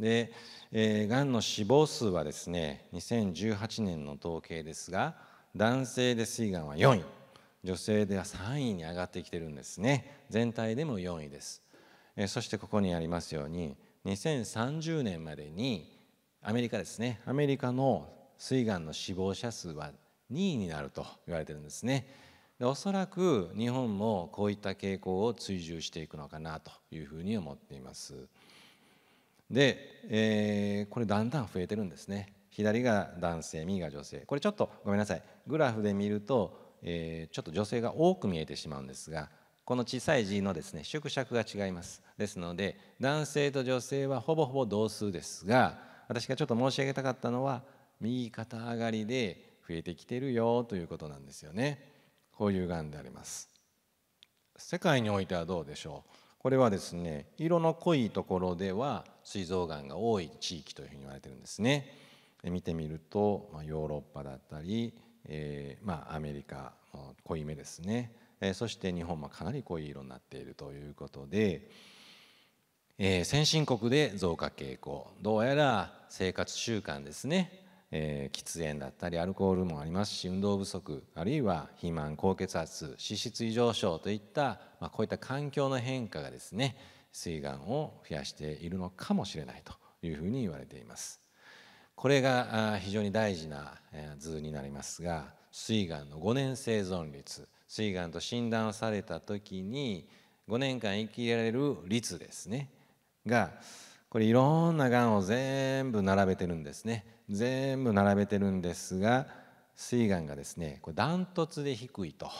で、えー、がんの死亡数はですね2018年の統計ですが男性で膵がんは4位女性では3位に上がってきてるんですね全体でも4位です、えー、そしてここにありますように2030年までにアメリカですねアメリカの膵がんの死亡者数は2位になると言われてるんですね。でおそらく日本もこういった傾向を追従していくのかなというふうに思っています。で、えー、これだんだん増えてるんですね。左が男性右が女性これちょっとごめんなさいグラフで見ると、えー、ちょっと女性が多く見えてしまうんですがこの小さい字のですね縮尺が違いますですので男性と女性はほぼほぼ同数ですが私がちょっと申し上げたかったのは右肩上がりで増えてきてるよということなんですよねこういうがんであります世界においてはどうでしょうこれはですね色の濃いところでは膵臓がんが多い地域というふうに言われてるんですね見てみると、まヨーロッパだったり、えー、まあ、アメリカ濃いめですね、えー、そして日本もかなり濃い色になっているということで、えー、先進国で増加傾向どうやら生活習慣ですねえー、喫煙だったりアルコールもありますし運動不足あるいは肥満高血圧脂質異常症といった、まあ、こういった環境の変化がですね膵がんを増やしているのかもしれないというふうに言われています。これが非常に大事な図になりますが膵がんの5年生存率膵がんと診断された時に5年間生きられる率ですねがこれいろんながんを全部並べてるんですね全部並べてるんですが膵がんがですねこれダントツで低いと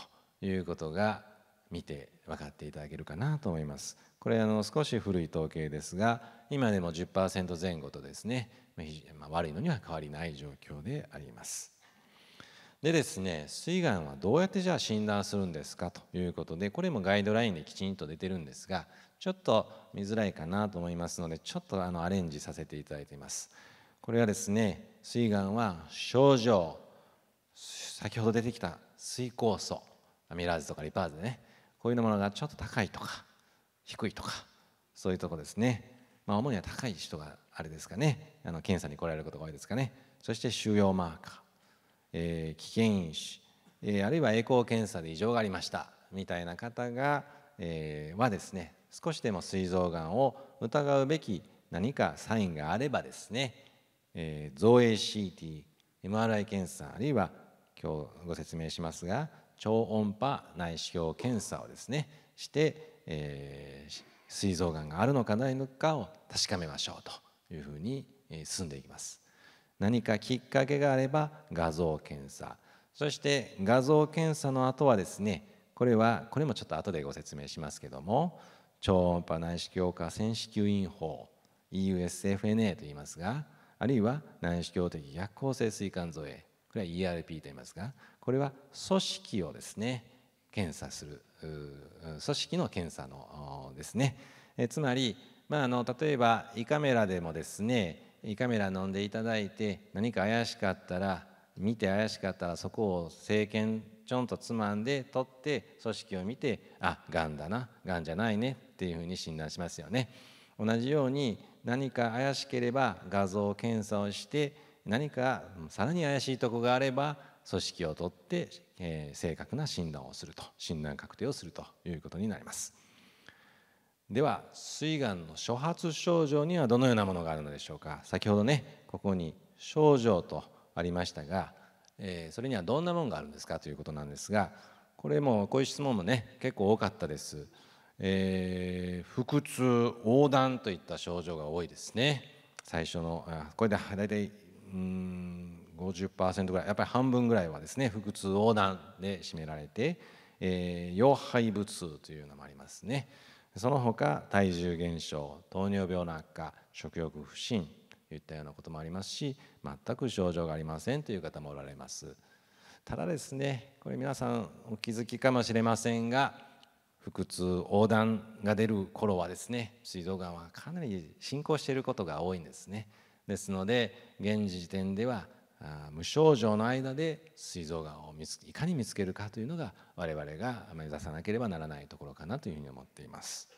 いうことが見て分かっていただけるかなと思いますこれあの少し古い統計ですが今でも10%前後とですね、まあ、悪いのには変わりない状況でありますでですね膵がんはどうやってじゃあ診断するんですかということでこれもガイドラインできちんと出てるんですがちょっと見づらいかなと思いますのでちょっとあのアレンジさせていただいていますこれはですね膵がんは症状先ほど出てきた水酵素アミラーゼとかリパーゼねこういうものがちょっと高いとか低いとかそういうとこですね、まあ、主には高い人があれですかねあの検査に来られることが多いですかねそして腫瘍マーカー、えー、危険因子、えー、あるいは栄光検査で異常がありましたみたいな方が、えー、はですね少しでも膵臓がんを疑うべき何かサインがあればですね、えー、造影 CT、MRI 検査、あるいは今日ご説明しますが、超音波内視鏡検査をですね、して、えー、膵臓がんがあるのかないのかを確かめましょうというふうに進んでいきます。何かきっかけがあれば画像検査、そして画像検査の後はですね、これはこれもちょっと後でご説明しますけども、超音波内視鏡下線子吸引法 EUSFNA と言いますがあるいは内視鏡的逆光性水管造影これは ERP と言いますがこれは組織をですね検査する組織の検査のですねえつまり、まあ、あの例えば胃カメラでもですね胃カメラ飲んでいただいて何か怪しかったら見て怪しかったらそこを生検ちょんとつまんで取って組織を見てあがんだながんじゃないねっていうふうに診断しますよね。同じように何か怪しければ画像検査をして何かさらに怪しいとこがあれば組織を取って、えー、正確な診断をすると診断確定をするということになりますでは膵がんの初発症状にはどのようなものがあるのでしょうか先ほどねここに「症状」とありましたが、えー、それにはどんなものがあるんですかということなんですがこれもこういう質問もね結構多かったです。えー、腹痛横断といった症状が多いですね最初のこれで大体うん50%ぐらいやっぱり半分ぐらいはですね腹痛横断で占められて、えー、腰肺部痛というのもありますねその他体重減少糖尿病の悪化食欲不振といったようなこともありますし全く症状がありませんという方もおられますただですねこれ皆さんお気づきかもしれませんが腹痛横断が出る頃はですね膵臓がんはかなり進行していることが多いんですねですので現時点では無症状の間で膵臓がんをいかに見つけるかというのが我々が目指さなければならないところかなというふうに思っています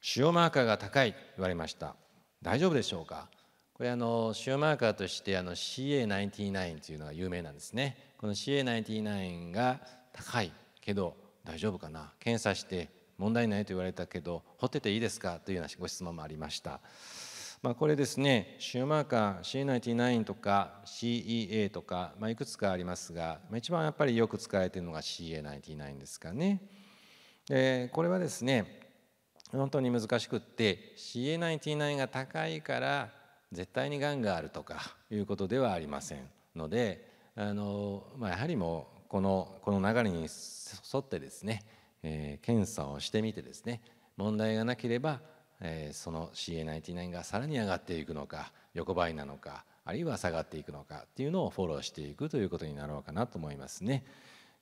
腫瘍マーカーが高い言われました大丈夫でしょうかこれあの腫瘍マーカーとしてあの CA99 というのが有名なんですねこの CA99 が高いけど大丈夫かな検査して問題ないと言われたけど掘ってていいですかというようなご質問もありました、まあ、これですねシューマーカー C99 とか CEA とか、まあ、いくつかありますが、まあ、一番やっぱりよく使われているのが CA99 ですかねでこれはですね本当に難しくって CA99 が高いから絶対にがんがあるとかいうことではありませんのであの、まあ、やはりもうこのこの流れに沿ってですね、えー、検査をしてみてですね問題がなければ、えー、その CA99 がさらに上がっていくのか横ばいなのかあるいは下がっていくのかっていうのをフォローしていくということになろうかなと思いますね。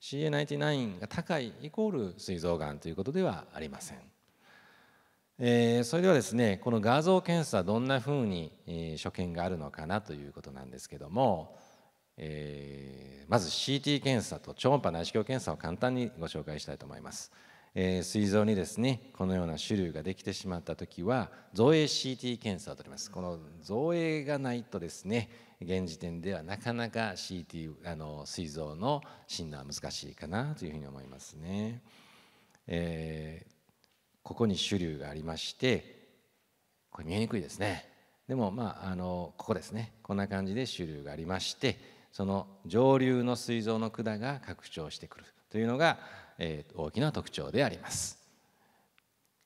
CA99 が高いイコール膵臓がんということではありません。えー、それではですねこの画像検査どんなふうに、え所見があるのかなということなんですけどもえー、まず CT 検査と超音波内視鏡検査を簡単にご紹介したいと思います。えー、膵臓にですねこのような種類ができてしまった時は造影 CT 検査を取りますこの造影がないとですね現時点ではなかなか CT あの膵臓の診断は難しいかなというふうに思いますね、えー、ここに種類がありましてこれ見えにくいですねでもまああのここですねこんな感じで種類がありましてその上流の膵臓の管が拡張してくるというのが、えー、大きな特徴であります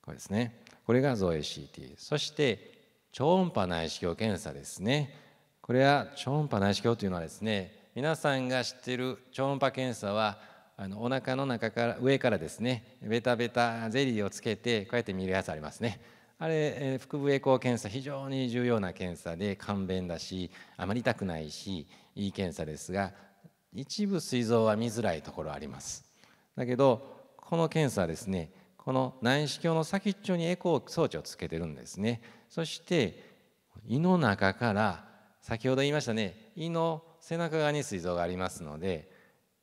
これですねこれが造影 CT そして超音波内視鏡検査ですねこれは超音波内視鏡というのはですね皆さんが知っている超音波検査はあのお腹の中から上からですねベタベタゼリーをつけてこうやって見るやつありますねあれ、え腹部エコー検査非常に重要な検査で簡便だしあまり痛くないしいい検査ですが一部膵臓は見づらいところありますだけどこの検査はですねこの内視鏡の先っちょにエコー装置をつけてるんですねそして胃の中から先ほど言いましたね胃の背中側に膵臓がありますので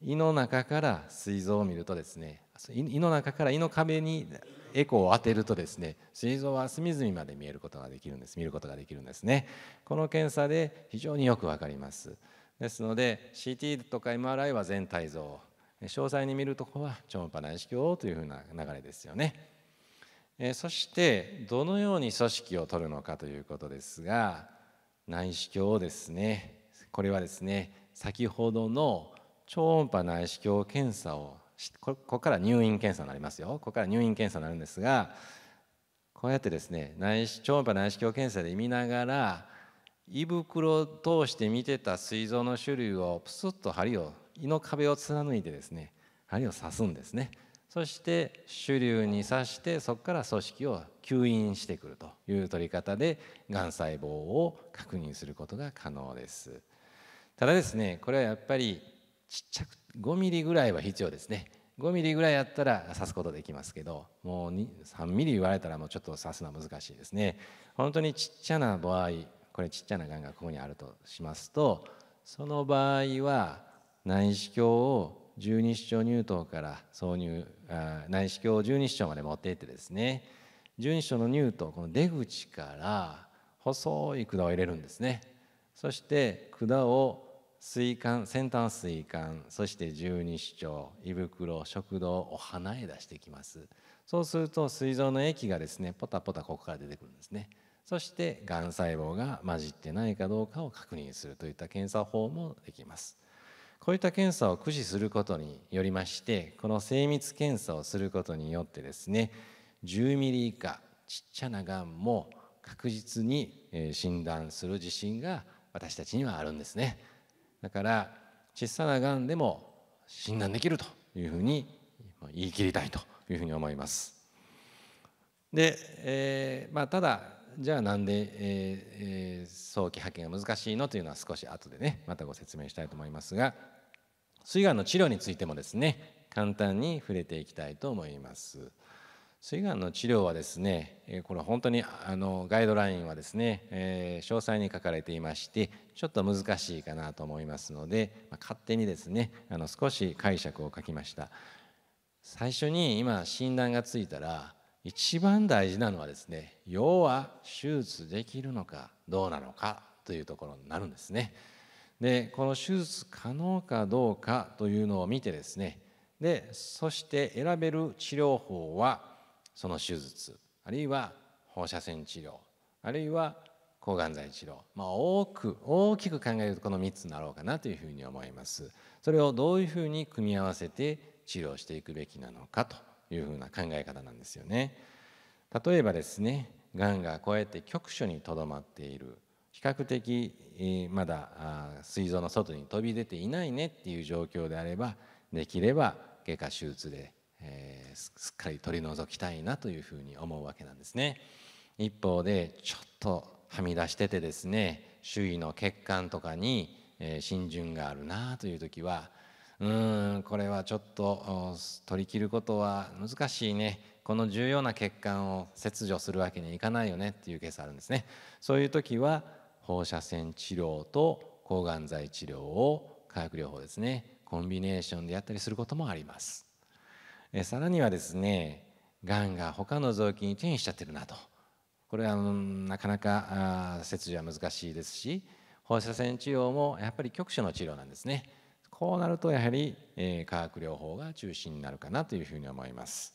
胃の中から膵臓を見るとですね胃の中から胃の壁にエコーを当てるとですね膵臓は隅々まで見えることができるんです見ることができるんですねこの検査で非常によくわかりますですので CT とか MRI は全体像詳細に見るとこは超音波内視鏡というふうな流れですよね。そしてどのように組織を取るのかということですが内視鏡をですねこれはですね先ほどの超音波内視鏡検査をここから入院検査になりますよここから入院検査になるんですがこうやってですね内視超音波内視鏡検査で見ながら胃袋を通して見てた膵臓の種類をプスッと針を胃の壁を貫いてですね針を刺すんですねそして種類に刺してそこから組織を吸引してくるという取り方でがん細胞を確認することが可能ですただですねこれはやっぱりちっちゃく5ミリぐらいは必要ですね5ミリぐらいやったら刺すことできますけどもう3ミリ言われたらもうちょっと刺すのは難しいですね本当にちっちゃな場合これちっちゃながんがここにあるとしますとその場合は内視鏡を十二指腸乳頭から挿入あ内視鏡を十二指腸まで持っていってですね十二指腸の乳頭この出口から細い管を入れるんですねそして管を水管先端水管そして十二指腸胃袋食道お鼻へ出していきますそうすると膵臓の液がですねポタポタここから出てくるんですねそしてがん細胞が混じってないかどうかを確認するといった検査法もできますこういった検査を駆使することによりましてこの精密検査をすることによってですね10ミリ以下ちっちゃながんも確実に診断する自信が私たちにはあるんですねだから小さながんでも診断できるというふうに言い切りたいというふうに思いますで、えー、まあ、ただじゃあなんで、えー、早期発見が難しいのというのは少し後でねまたご説明したいと思いますが膵がんの治療についてもですね簡単に触れていきたいと思います。膵がんの治療はですねえこれ本当にあのガイドラインはですね、えー、詳細に書かれていましてちょっと難しいかなと思いますので、まあ、勝手にですねあの少し解釈を書きました最初に今診断がついたら一番大事なのはですね要は手術できるのかどうなのかというところになるんですね。でこの手術可能かどうかというのを見てですねでそして選べる治療法はその手術あるいは放射線治療あるいは抗がん剤治療、まあ、多く大きく考えるとこの3つになろうかなというふうに思います。それをどういうふうに組み合わせて治療していくべきなのかというふうな考え方なんですよね。例えばですねがんがこうやって局所にとどまっている比較的、まだ膵臓の外に飛び出ていないねっていう状況であればできれば外科手術で、えー、すっかり取り除きたいなというふうに思うわけなんですね。一方でちょっとはみ出しててですね周囲の血管とかに、え浸潤があるなという時はうんこれはちょっと取り切ることは難しいねこの重要な血管を切除するわけにはいかないよねっていうケースあるんですねそういう時は放射線治療と抗がん剤治療を化学療法ですねコンビネーションでやったりすることもありますえさらにはですねがんが他の臓器に転移しちゃってるなとこれはなかなか切除は難しいですし放射線治療もやっぱり局所の治療なんですねこうなるとやはり、え化学療法が中心になるかなというふうに思います。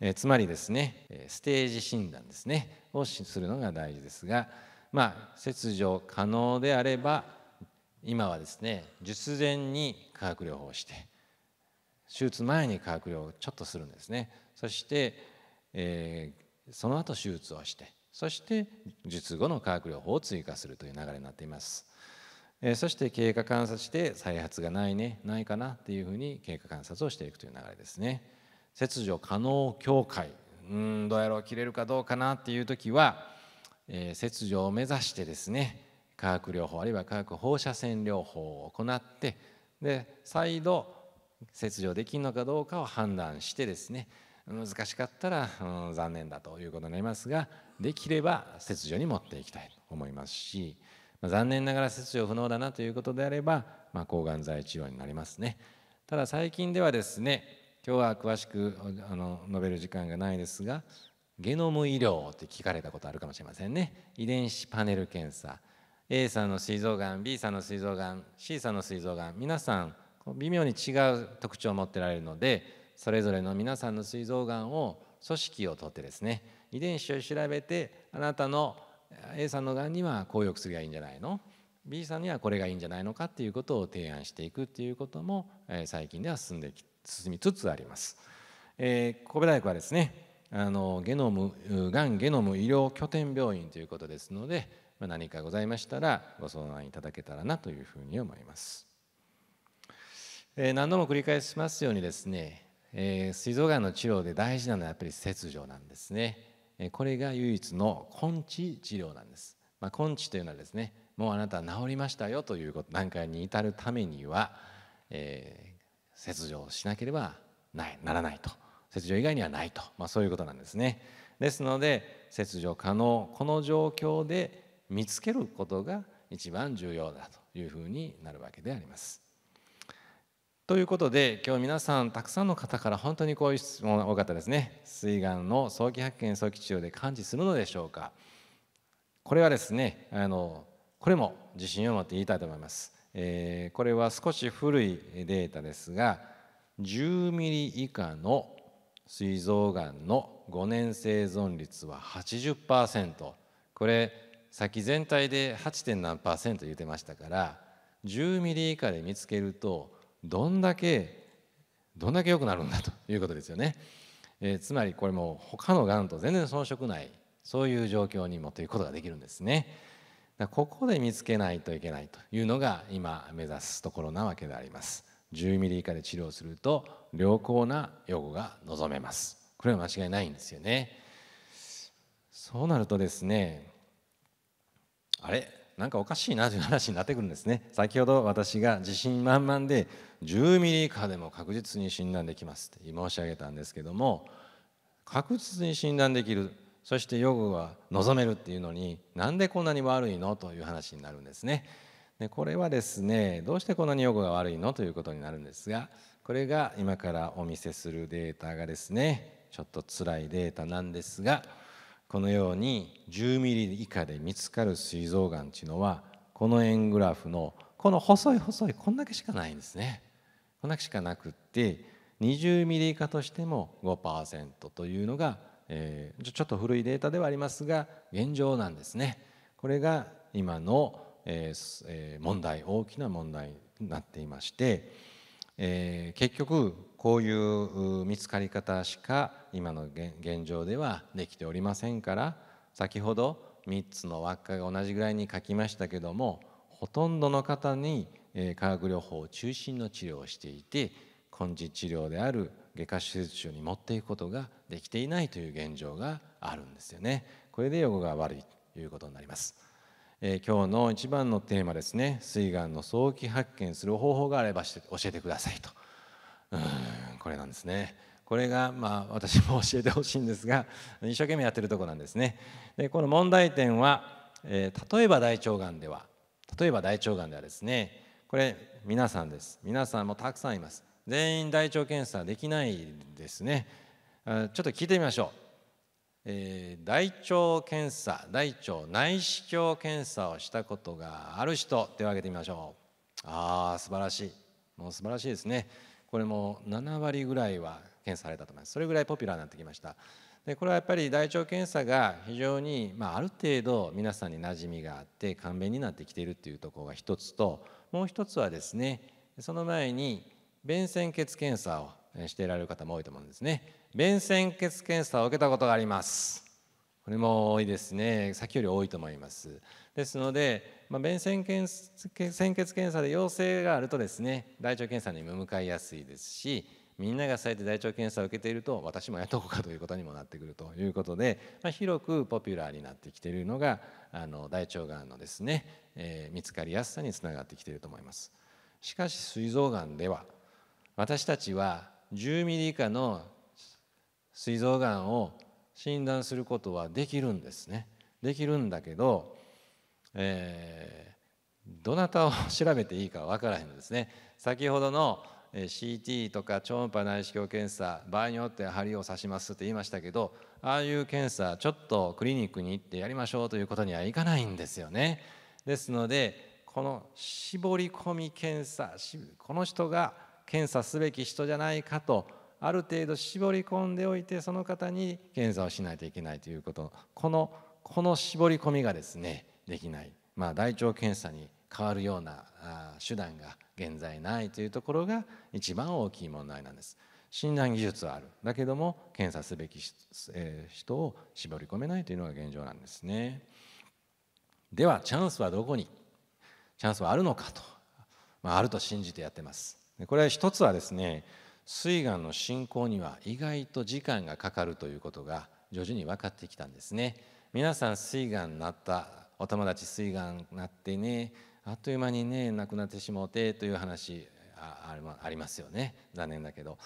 えつまりですねステージ診断ですねをするのが大事ですが、まあ、切除可能であれば今はですね術前に化学療法をして手術前に化学療法をちょっとするんですねそして、えー、その後手術をしてそして術後の化学療法を追加するという流れになっています。えそして経過観察して再発がないねないかなっていうふうに経過観察をしていくという流れですね切除可能境界うんどうやろう切れるかどうかなっていう時は、えー、切除を目指してですね化学療法あるいは化学放射線療法を行ってで再度切除できるのかどうかを判断してですね難しかったら、うん、残念だということになりますができれば切除に持っていきたいと思いますし残念ながら切除不能だなということであれば、まあ、抗がん剤治療になりますねただ最近ではですね今日は詳しくあの述べる時間がないですがゲノム医療って聞かれたことあるかもしれませんね遺伝子パネル検査 A さんの膵臓がん B さんの膵臓がん C さんの膵臓がん皆さん微妙に違う特徴を持ってられるのでそれぞれの皆さんの膵臓がんを組織をとってですね遺伝子を調べてあなたの A さんのがんにはこういう薬がいいんじゃないの B さんにはこれがいいんじゃないのかっていうことを提案していくっていうことも、え最近では進んで進みつつあります。えー、神戸大学はですねあのゲノムがんゲノム医療拠点病院ということですので、ま何かございましたらご相談いただけたらなというふうに思います。えー、何度も繰り返しますようにですね、え膵、臓がんの治療で大事なのはやっぱり切除なんですね。これが唯一の根治治療なんです、まあ、根治というのはですねもうあなた治りましたよという段階に至るためには、えー、切除しなければないならないと切除以外にはないと、まあ、そういうことなんですねですので切除可能この状況で見つけることが一番重要だというふうになるわけでありますということで今日皆さんたくさんの方から本当にこういう質問が多かったですね膵がんの早期発見早期治療で完治するのでしょうかこれはですねあのこれも自信を持って言いたいと思います、えー、これは少し古いデータですが10ミリ以下の膵臓がんの5年生存率は80%これ先全体で 8. 何言ってましたから10ミリ以下で見つけるとどんだけどんだけ良くなるんだということですよね、えー、つまりこれも他のがんと全然遜色ないそういう状況に持っていくことができるんですねだここで見つけないといけないというのが今目指すところなわけであります10ミリ以下で治療すると良好な予後が望めますこれは間違いないんですよねそうなるとですねあれなんかおかしいなという話になってくるんですね先ほど私が自信満々で10ミリ以下でも確実に診断できますって申し上げたんですけども確実に診断できるそして予後は望めるっていうのになんでこんなに悪いのという話になるんですね。でこれはですねどうしてこんなに予後が悪いのということになるんですがこれが今からお見せするデータがですねちょっとつらいデータなんですがこのように10ミリ以下で見つかる膵臓がんっていうのはこの円グラフのこの細い細いこんだけしかないんですね。こんなしかなくって20ミリ以下としても5%というのが、えー、ちょっと古いデータではありますが現状なんですね。これが今の、えー、問題大きな問題になっていまして、えー、結局こういう見つかり方しか今の現状ではできておりませんから先ほど3つの輪っかが同じぐらいに書きましたけどもほとんどの方にえー、化学療法を中心の治療をしていて根治治療である外科手術所に持っていくことができていないという現状があるんですよね。これで予後が悪いということになります。えー、今日の一番のテーマですね膵がんの早期発見する方法があれば教えてくださいとうんこれなんですねこれがまあ私も教えてほしいんですが一生懸命やってるとこなんですねでこの問題点は、えー、例えば大腸がんでは例えば大腸がんではですねこれ皆さんです皆さんもたくさんいます全員大腸検査できないですねちょっと聞いてみましょう、えー、大腸検査大腸内視鏡検査をしたことがある人手を挙げてみましょうああ素晴らしいもう素晴らしいですねこれも7割ぐらいは検査されたと思いますそれぐらいポピュラーになってきましたでこれはやっぱり大腸検査が非常に、まあ、ある程度皆さんに馴染みがあって簡便になってきているっていうところが一つともう一つはですねその前に便潜血検査をしていられる方も多いと思うんですね便潜血検査を受けたことがありますこれも多いですね先より多いと思いますですので、まあ、便潜血検査で陽性があるとですね大腸検査にも向かいやすいですしみんながそうて大腸検査を受けていると私もやっとこうかということにもなってくるということで、まあ、広くポピュラーになってきているのがあの大腸がんのですね、えー、見つかりやすさにつながってきていると思います。しかし膵臓がんでは私たちは10ミリ以下の膵臓がんを診断することはできるんですね。できるんだけど、えー、どなたを調べていいかわからへんのですね。先ほどの CT とか超音波内視鏡検査場合によっては針を刺しますって言いましたけどああいう検査ちょっとクリニックに行ってやりましょうということにはいかないんですよね。ですのでこの絞り込み検査この人が検査すべき人じゃないかとある程度絞り込んでおいてその方に検査をしないといけないということこのこの絞り込みがですねできない、まあ、大腸検査に変わるような手段が現在ないというところが一番大きい問題なんです診断技術はあるだけども検査すべき、え人を絞り込めないというのが現状なんですねではチャンスはどこにチャンスはあるのかと、まあ、あると信じてやってますこれは一つはですね膵がんの進行には意外と時間がかかるということが徐々に分かってきたんですね皆さん膵がんになったお友達膵がんなってねあっという間にね亡くなってしもうてという話あありますよね残念だけど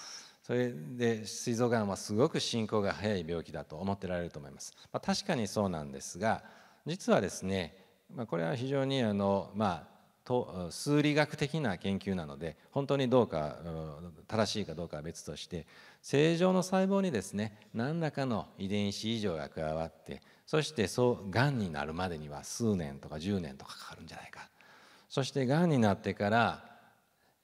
それで膵臓がんはすごく進行が早い病気だと思ってられると思います、まあ、確かにそうなんですが実はですね、まあ、これは非常にあの、まあ、と数理学的な研究なので本当にどうか正しいかどうかは別として正常の細胞にですね何らかの遺伝子異常が加わってそしてそうがんになるまでには数年とか10年とかかかるんじゃないかそしてがんになってから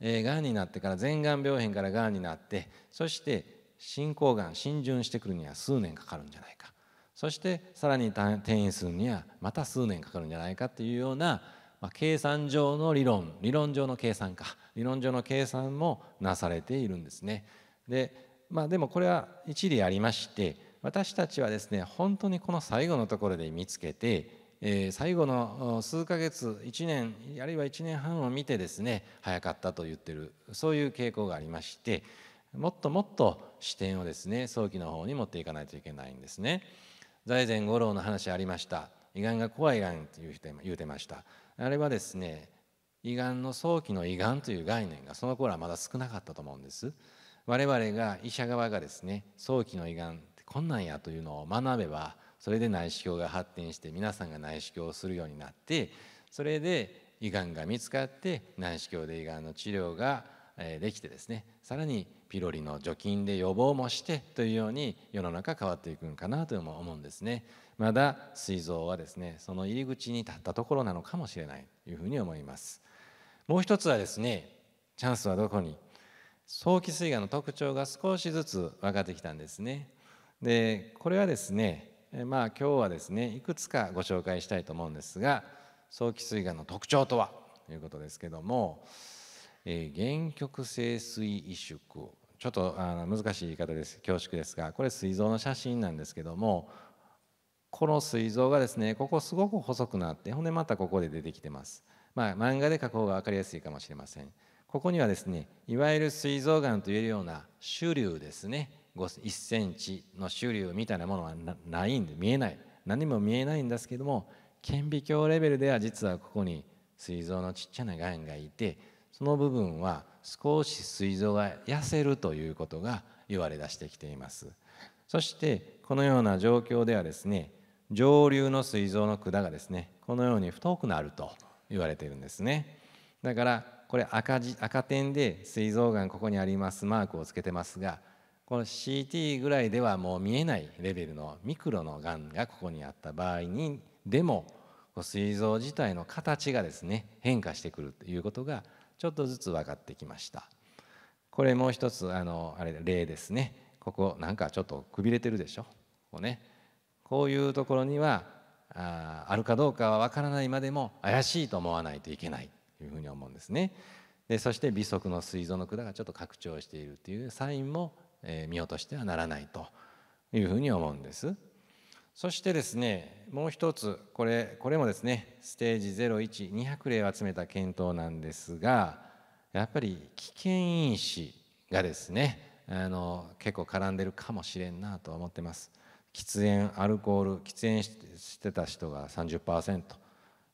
えー、がんになってから前がん病変からがんになってそして進行がん浸潤してくるには数年かかるんじゃないかそしてさらに転移するにはまた数年かかるんじゃないかっていうような、まあ、計算上の理論理論上の計算か理論上の計算もなされているんですね。で,、まあ、でもこれは一理ありまして私たちはですね本当にこの最後のところで見つけてえ最後の数ヶ月1年あるいは1年半を見てですね早かったと言ってるそういう傾向がありましてもっともっと視点をですね早期の方に持っていかないといけないんですね。財前五郎の話ありました胃がんが怖いがんという言うてましたあれはですね胃がんの早期の胃がんという概念がその頃はまだ少なかったと思うんです我々が医者側がですね早期の胃がんってこんなんやというのを学べばそれで内視鏡が発展して皆さんが内視鏡をするようになってそれで胃がんが見つかって内視鏡で胃がんの治療ができてですねさらにピロリの除菌で予防もしてというように世の中変わっていくんかなとも思うんですねまだ膵臓はですねその入り口に立ったところなのかもしれないというふうに思いますもう一つはですねチャンスはどこに早期膵がんの特徴が少しずつ分かってきたんですねでこれはですねまあ今日はですねいくつかご紹介したいと思うんですが早期膵がんの特徴とはということですけども、えー、原曲性膵萎縮ちょっとあの難しい言い方です恐縮ですがこれ膵臓の写真なんですけどもこの膵臓がですねここすごく細くなってほんでまたここで出てきてます。まあ、漫画で描く方が分かりやすいかもしれません。ここにはですねいわゆる膵臓がんといえるような主流ですね1センチの周流みたいなものはないんで見えない何も見えないんですけども顕微鏡レベルでは実はここに膵臓のちっちゃな癌がいてその部分は少し膵臓が痩せるということが言われ出してきていますそしてこのような状況ではですね上流の膵臓の管がですねこのように太くなると言われてるんですねだからこれ赤字赤点で膵臓がんここにありますマークをつけてますがこの CT ぐらいではもう見えないレベルのミクロのがんがここにあった場合にでも膵臓自体の形がですね変化してくるということがちょっとずつ分かってきましたこれもう一つあのあれ例ですねここなんかちょっとくびれてるでしょこうねこういうところにはああるかどうかは分からないまでも怪しいと思わないといけないというふうに思うんですねでそして微速の膵臓の管がちょっと拡張しているというサインもえ見落としてはならないというふうに思うんです。そしてですねもう一つこれこれもですねステージ01200例を集めた検討なんですがやっぱり危険因子がですねあの結構絡んでるかもしれんなと思ってます。喫煙アルコール喫煙してた人が30%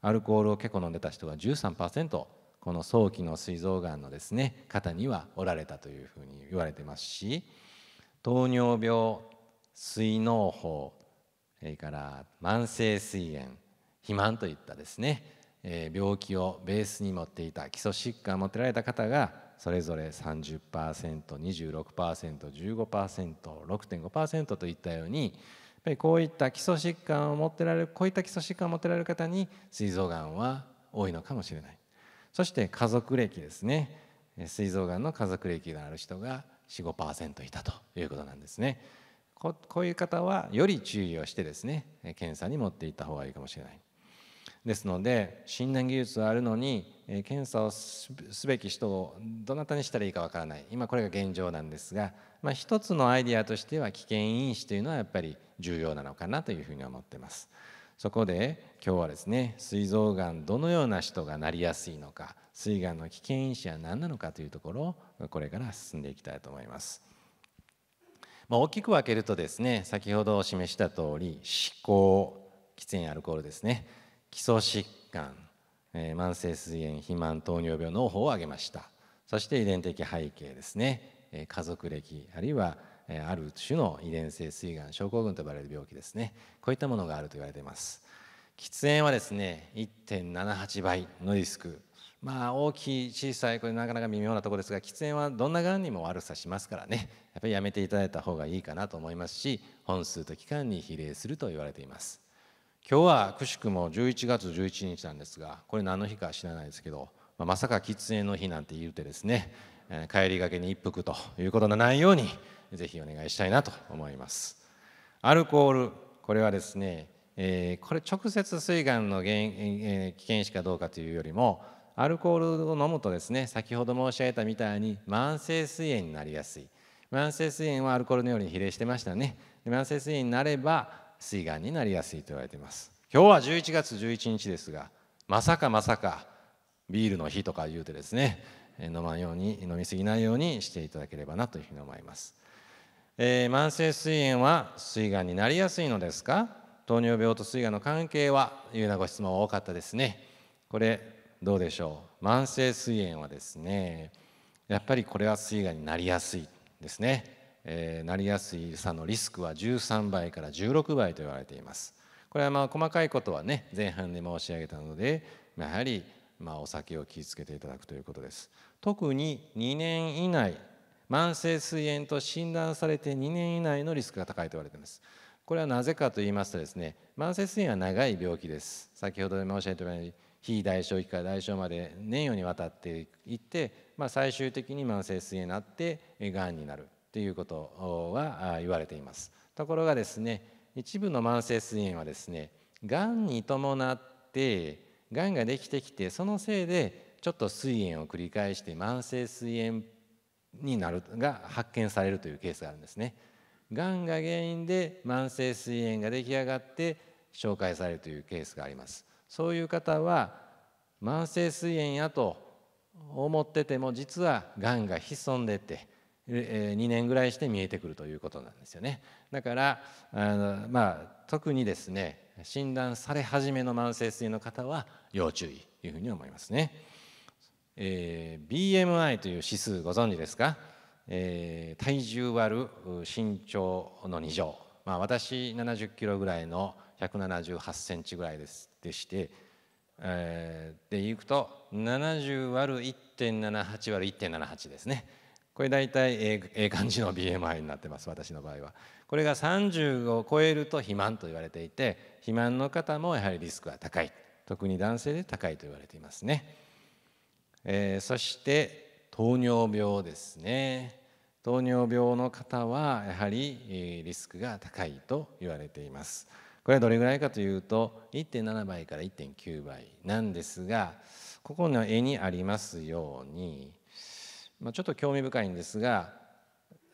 アルコールを結構飲んでた人が13%この早期の膵臓がんのですね方にはおられたというふうに言われてますし糖尿病膵の胞それから慢性膵炎肥満といったですね、えー、病気をベースに持っていた基礎疾患を持ってられた方がそれぞれ 30%26%15%6.5% といったようにやっぱりこういった基礎疾患を持ってられるこういった基礎疾患を持ってられる方に膵臓がんは多いのかもしれない。そして家族歴ですね膵臓がんの家族歴がある人が45%いたということなんですねこういう方はより注意をしてですね検査に持っていった方がいいかもしれないですので診断技術はあるのに検査をすべき人をどなたにしたらいいかわからない今これが現状なんですが、まあ、一つのアイデアとしては危険因子というのはやっぱり重要なのかなというふうに思ってます。そこで今日はですね膵臓がんどのような人がなりやすいのか膵がんの危険因子は何なのかというところをこれから進んでいきたいと思います。まあ、大きく分けるとですね先ほどお示した通り思考喫煙アルコールですね基礎疾患、えー、慢性膵炎肥満糖尿病の方を挙げましたそして遺伝的背景ですね、えー、家族歴あるいはある種の遺伝性膵がん症候群と呼ばれる病気ですねこういったものがあると言われています喫煙はですね1.78倍のリスクまあ大きい小さいこれなかなか微妙なところですが喫煙はどんながんにも悪さしますからねやっぱりやめていただいた方がいいかなと思いますし本数と期間に比例すると言われています今日はくしくも11月11日なんですがこれ何の日か知らないですけど、まあ、まさか喫煙の日なんて言うてですね帰りがけに一服ということのないようにぜひお願いしたいなと思いますアルコールこれはですね、えー、これ直接膵がんの原因、えー、危険死かどうかというよりもアルコールを飲むとですね先ほど申し上げたみたいに慢性膵炎になりやすい慢性膵炎はアルコールのように比例してましたね慢性膵炎になれば膵がんになりやすいと言われています今日は11月11日ですがまさかまさかビールの日とか言うてですね飲まんように飲み過ぎないようにしていただければなというふうに思います。えー、慢性膵炎は膵がんになりやすいのですか糖尿病と膵がんの関係はいうようなご質問多かったですねこれどうでしょう慢性膵炎はですねやっぱりこれは膵がんになりやすいですね、えー、なりやすいさのリスクは13倍から16倍と言われていますこれはまあ細かいことはね前半で申し上げたのでやはりまお酒を気をつけていただくということです特に2年以内慢性膵炎と診断されて2年以内のリスクが高いと言われていますこれはなぜかと言いますとですね慢性膵炎は長い病気です先ほど申し上げたように非代償期から代償まで年夜にわたっていって、まあ、最終的に慢性膵炎になってがんになるということは言われていますところがですね一部の慢性膵炎はですねがんに伴ってがんができてきてそのせいでちょっと膵炎を繰り返して慢性膵炎っになるが発見されるというケースがあるんですね。がんが原因で慢性膵炎が出来上がって紹介されるというケースがあります。そういう方は慢性膵炎やと思ってても実はがんが潜んでて2年ぐらいして見えてくるということなんですよね。だからあの、まあ、特にですね診断され始めの慢性膵の方は要注意というふうに思いますね。えー、BMI という指数ご存知ですか、えー、体重割る身長の2乗、まあ、私70キロぐらいの178センチぐらいですでして、えー、でいくと70割る1.78割る1.78ですねこれ大体ええええ感じの BMI になってます私の場合はこれが30を超えると肥満と言われていて肥満の方もやはりリスクは高い特に男性で高いと言われていますね。えー、そして糖尿病ですね糖尿病の方はやはりリスクが高いと言われていますこれはどれぐらいかというと1.7倍から1.9倍なんですがここの絵にありますように、まあ、ちょっと興味深いんですが、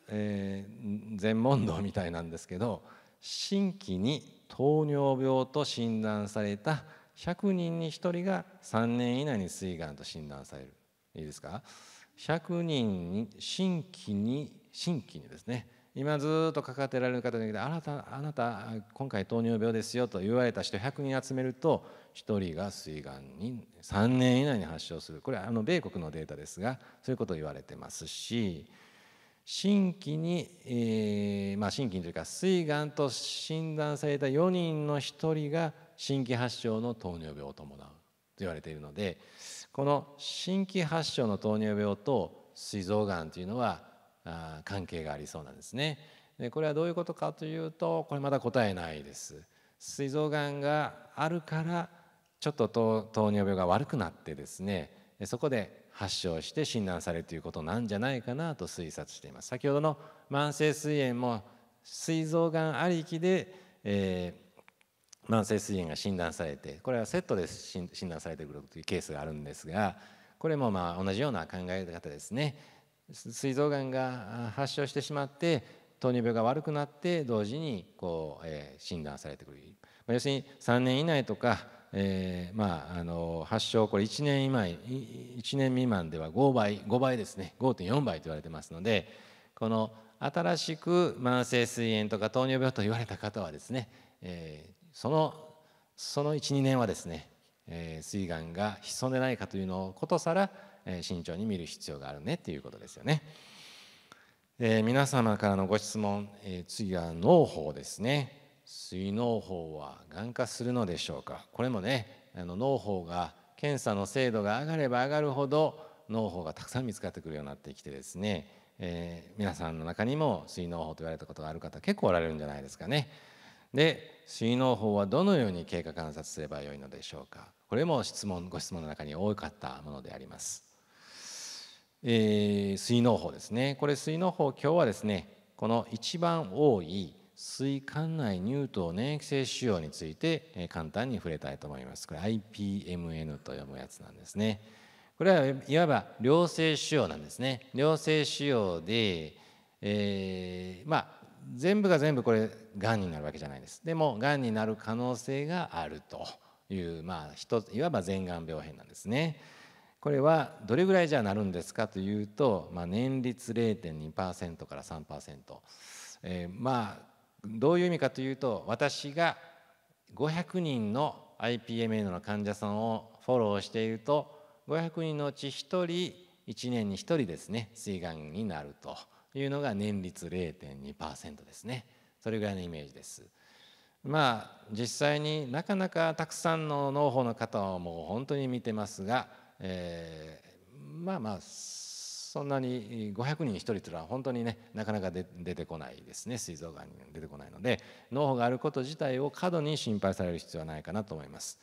えー、全問答みたいなんですけど新規に糖尿病と診断された100人に1人が3年以内に膵がんと診断されるいいですか100人に新規に新規にですね今ずっとかかってられる方であなたあなた今回糖尿病ですよと言われた人100人集めると1人が膵がんに3年以内に発症するこれはあの米国のデータですがそういうことを言われてますし新規に、えーまあ、新規というか膵がんと診断された4人の1人が新規発症の糖尿病を伴うと言われているのでこの新規発症の糖尿病と膵臓がんというのはあ関係がありそうなんですねでこれはどういうことかというとこれまだ答えないです膵臓がんがあるからちょっと糖尿病が悪くなってですねそこで発症して診断されるということなんじゃないかなと推察しています先ほどの慢性膵炎も膵臓がんありきで、え慢性膵炎が診断されてこれはセットで診断されてくるというケースがあるんですがこれもまあ同じような考え方ですね膵臓がんが発症してしまって糖尿病が悪くなって同時にこう、えー、診断されてくるまあ、要するに3年以内とか、えー、まあ、あの発症これ1年以前1年未満では5倍5倍ですね5.4倍と言われてますのでこの新しく慢性膵炎とか糖尿病と言われた方はですね、えーそのその12年はですね膵がんが潜んでないかというのをことさら慎重に見る必要があるねっていうことですよね。えー、皆様からのご質問、えー、次は脳胞ですね水脳胞はがん化するのでしょうかこれもねあの脳胞が検査の精度が上がれば上がるほど脳胞がたくさん見つかってくるようになってきてですね、えー、皆さんの中にも水脳胞と言われたことがある方結構おられるんじゃないですかね。で水の法はどのように経過観察すればよいのでしょうかこれも質問ご質問の中に多かったものであります、えー、水の法ですねこれ水の法今日はですねこの一番多い水管内乳糖粘液性腫瘍について、えー、簡単に触れたいと思いますこれ IPMN と読むやつなんですねこれはいわば良性腫瘍なんですね良性腫瘍で、えー、まあ全部が全部これがんになるわけじゃないですでもがんになる可能性があるという、まあ、いわば全がん病変なんですね。これはどれぐらいじゃなるんですかというと、まあ、年率0.2%から3%、えー、まあどういう意味かというと私が500人の i p m a の患者さんをフォローしていると500人のうち1人1年に1人ですね膵がんになるというのが年率0.2%ですねそれぐらいのイメージですまあ実際になかなかたくさんの農法の方をもう本当に見てますが、えー、まあまあそんなに500人に1人というのは本当にねなかなか出てこないですね膵臓がんに出てこないので脳波があること自体を過度に心配される必要はないかなと思います。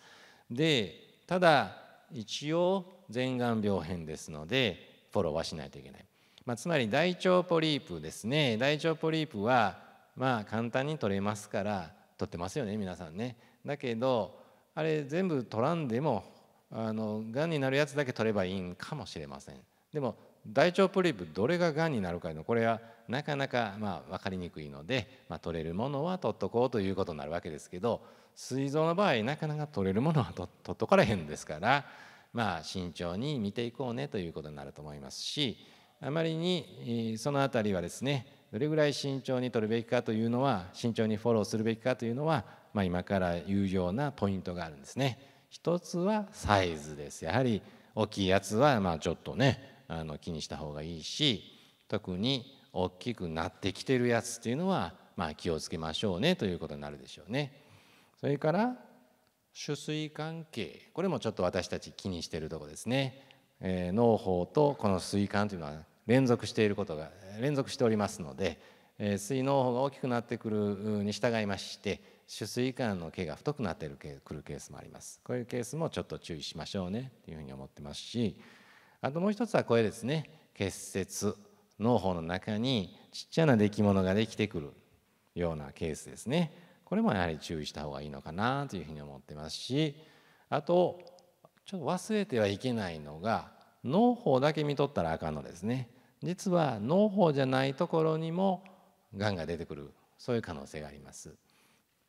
でただ一応全眼病変ですのでフォローはしないといけない。まあ、つまり大腸ポリープですね大腸ポリープはまあ簡単に取れますから取ってますよね皆さんねだけどあれ全部取らんでもあのがんになるやつだけ取ればいいんかもしれませんでも大腸ポリープどれががんになるかのこれはなかなかまあ分かりにくいので、まあ、取れるものは取っとこうということになるわけですけど膵臓の場合なかなか取れるものは取っとかれへんですから、まあ、慎重に見ていこうねということになると思いますしあまりにその辺りはですねどれぐらい慎重に取るべきかというのは慎重にフォローするべきかというのは、まあ、今から言うようなポイントがあるんですね。一つはサイズですやはり大きいやつはまあちょっとねあの気にした方がいいし特に大きくなってきてるやつっていうのはまあ気をつけましょうねということになるでしょうね。それから取水関係これもちょっと私たち気にしてるとこですね。えー、農法とこの水管というのは連続していることが連続しておりますので、えー、水の方が大きくなってくるに従いまして取水管の毛が太くなってるくるケースもありますこういうケースもちょっと注意しましょうねというふうに思ってますしあともう一つはこれですね結節脳胞の中にちっちゃな出来物ができてくるようなケースですねこれもやはり注意した方がいいのかなというふうに思ってますしあとちょっと忘れてはいけないのが脳胞だけ見とったらあかんのですね実は農胞じゃないところにもがんが出てくるそういう可能性があります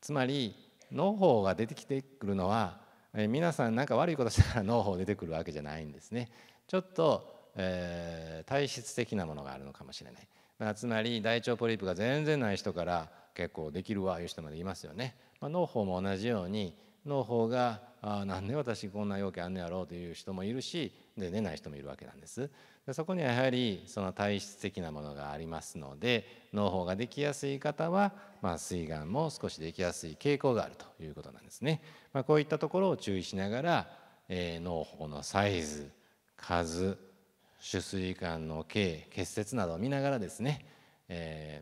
つまり農胞が出てきてくるのは、えー、皆さん何か悪いことしたら農胞出てくるわけじゃないんですねちょっと、えー、体質的なものがあるのかもしれないまあ、つまり大腸ポリープが全然ない人から結構できるわいう人までいますよね、まあ、農胞も同じように農胞があなんで私こんな要件あんのやろうという人もいるしで出ない人もいるわけなんですでそこにはやはりその体質的なものがありますので脳胞ができやすい方は、まあ、膵がんも少しできやすい傾向があるということなんですね、まあ、こういったところを注意しながら、えー、脳胞のサイズ数取水管の径結節などを見ながらですね、え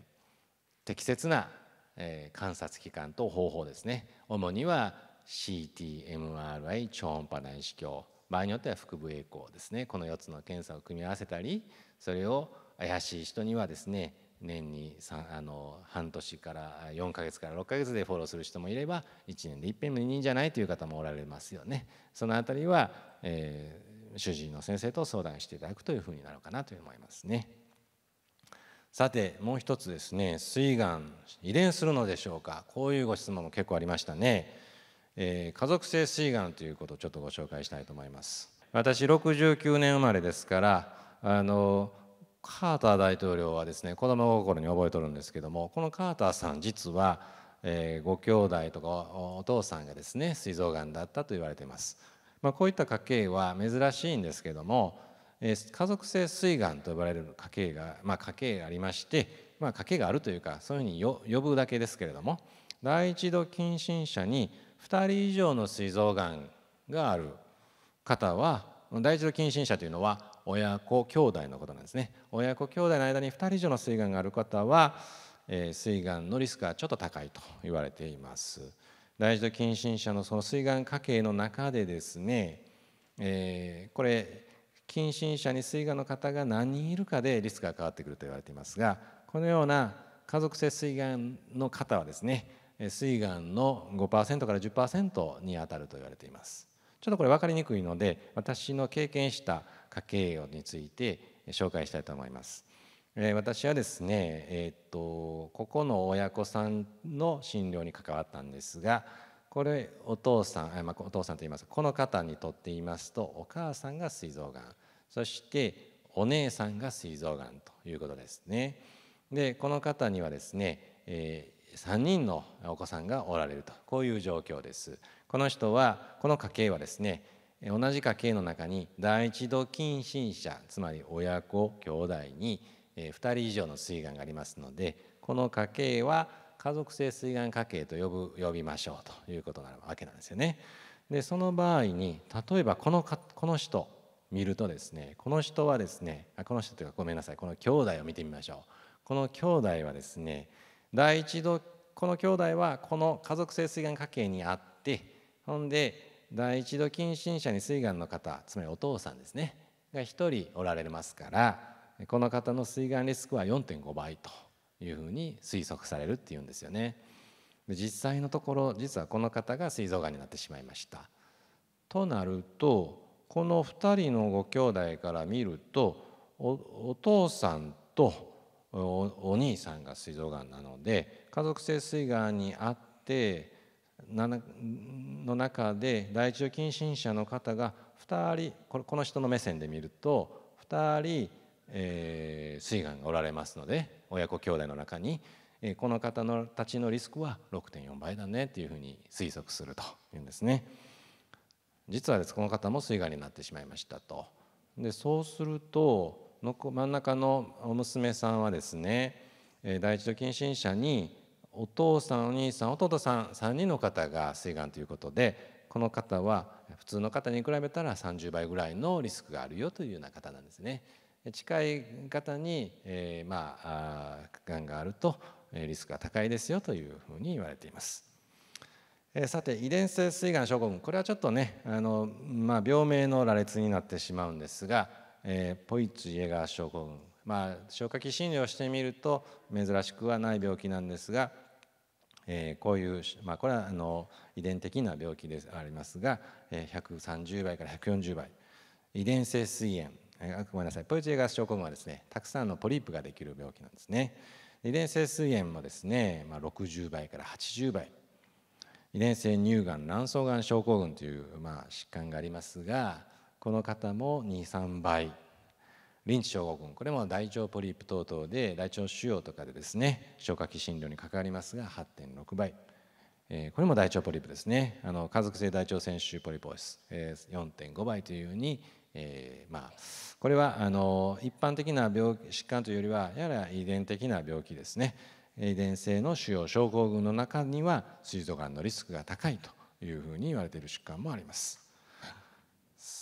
ー、適切な、えー、観察期間と方法ですね主には CTMRI 超音波内視鏡場合によっては腹部エコーですねこの4つの検査を組み合わせたりそれを怪しい人にはですね年にあの半年から4か月から6か月でフォローする人もいれば1年でいっぺんの2人じゃないという方もおられますよねそのあたりは、えー、主治医の先生と相談していただくというふうになるかなと思いますねさてもう一つですね膵がん遺伝するのでしょうかこういうご質問も結構ありましたね。えー、家族性膵がんということをちょっとご紹介したいと思います私69年生まれですからあのカーター大統領はですね子供心に覚えとるんですけどもこのカーターさん実は、えー、ご兄弟とかお父さんがですね膵臓がんだったと言われています、まあ、こういった家系は珍しいんですけども、えー、家族性膵がんと呼ばれる家系が、まあ、家系がありまして、まあ、家系があるというかそういうふうに呼ぶだけですけれども第一度近親者に2人以上の膵臓がんがある方は第一度近親者というのは親子兄弟のことなんですね親子兄弟の間に2人以上の膵がんがある方は膵がんのリスクがちょっと高いと言われています第一度近親者のその膵がん家系の中でですね、えー、これ近親者に膵がんの方が何人いるかでリスクが変わってくると言われていますがこのような家族性膵がんの方はですね膵がんの5%から10%にあたると言われていますちょっとこれ分かりにくいので私の経験した家計をについて紹介したいと思いますえ私はですね、えっ、とここの親子さんの診療に関わったんですがこれお父さん、あ、まあ、お父さんと言いますこの方にとって言いますとお母さんが膵臓がんそしてお姉さんが膵臓がんということですねでこの方にはですね、え3人のお子さんがおられるとこういう状況ですこの人はこの家系はですね同じ家系の中に第一度近親者つまり親子兄弟に2人以上の水がんがありますのでこの家系は家族性膵がん家系と呼ぶ呼びましょうということなわけなんですよね。でその場合に例えばこのかこの人見るとですねこの人はですねあこの人というかごめんなさいこの兄弟を見てみましょう。この兄弟はですね第一度この兄弟はこの家族性膵がん家系にあってほんで第一度近親者に膵がんの方つまりお父さんですねが1人おられますからこの方の膵がんリスクは4.5倍というふうに推測されるっていうんですよね。実際のところ実はこの方が膵臓がんになってしまいました。となるとこの2人のご兄弟から見るとお父さんとお兄さんが膵臓がんなので家族性膵がんにあっての中で第一近親者の方が2人この人の目線で見ると2人、えー、膵がんがおられますので親子兄弟の中に、えー、この方のたちのリスクは6.4倍だねっていうふうに推測するというんですね。実はですこの方も膵がんになってしまいましたと。でそうするとの真ん中のお娘さんはですね第一度近親者にお父さんお兄さん弟さん3人の方が膵がんということでこの方は普通の方に比べたら30倍ぐらいのリスクがあるよというような方なんですね。近い方に、えー、まあがんがあるとリスクが高いですよというふうに言われています。えー、さて遺伝性膵がん症候群これはちょっとねあの、まあ、病名の羅列になってしまうんですがえー、ポイツイエガー症候群まあ消化器診療をしてみると珍しくはない病気なんですが、えー、こういう、まあ、これはあの遺伝的な病気でありますが、えー、130倍から140倍遺伝性膵炎、えー、ごめんなさいポイツイエガー症候群はですねたくさんのポリープができる病気なんですね遺伝性膵炎もですね、まあ、60倍から80倍遺伝性乳がん卵巣がん症候群という、まあ、疾患がありますがこの方も23倍リンチ症候群これも大腸ポリープ等々で大腸腫瘍とかでですね消化器診療に関わりますが8.6倍、えー、これも大腸ポリープですねあの家族性大腸腺腫ポリポース、えー、4.5倍というふうに、えー、まあ、これはあの一般的な病疾患というよりはやや遺伝的な病気ですね遺伝性の腫瘍症候群の中には膵臓がんのリスクが高いというふうに言われている疾患もあります。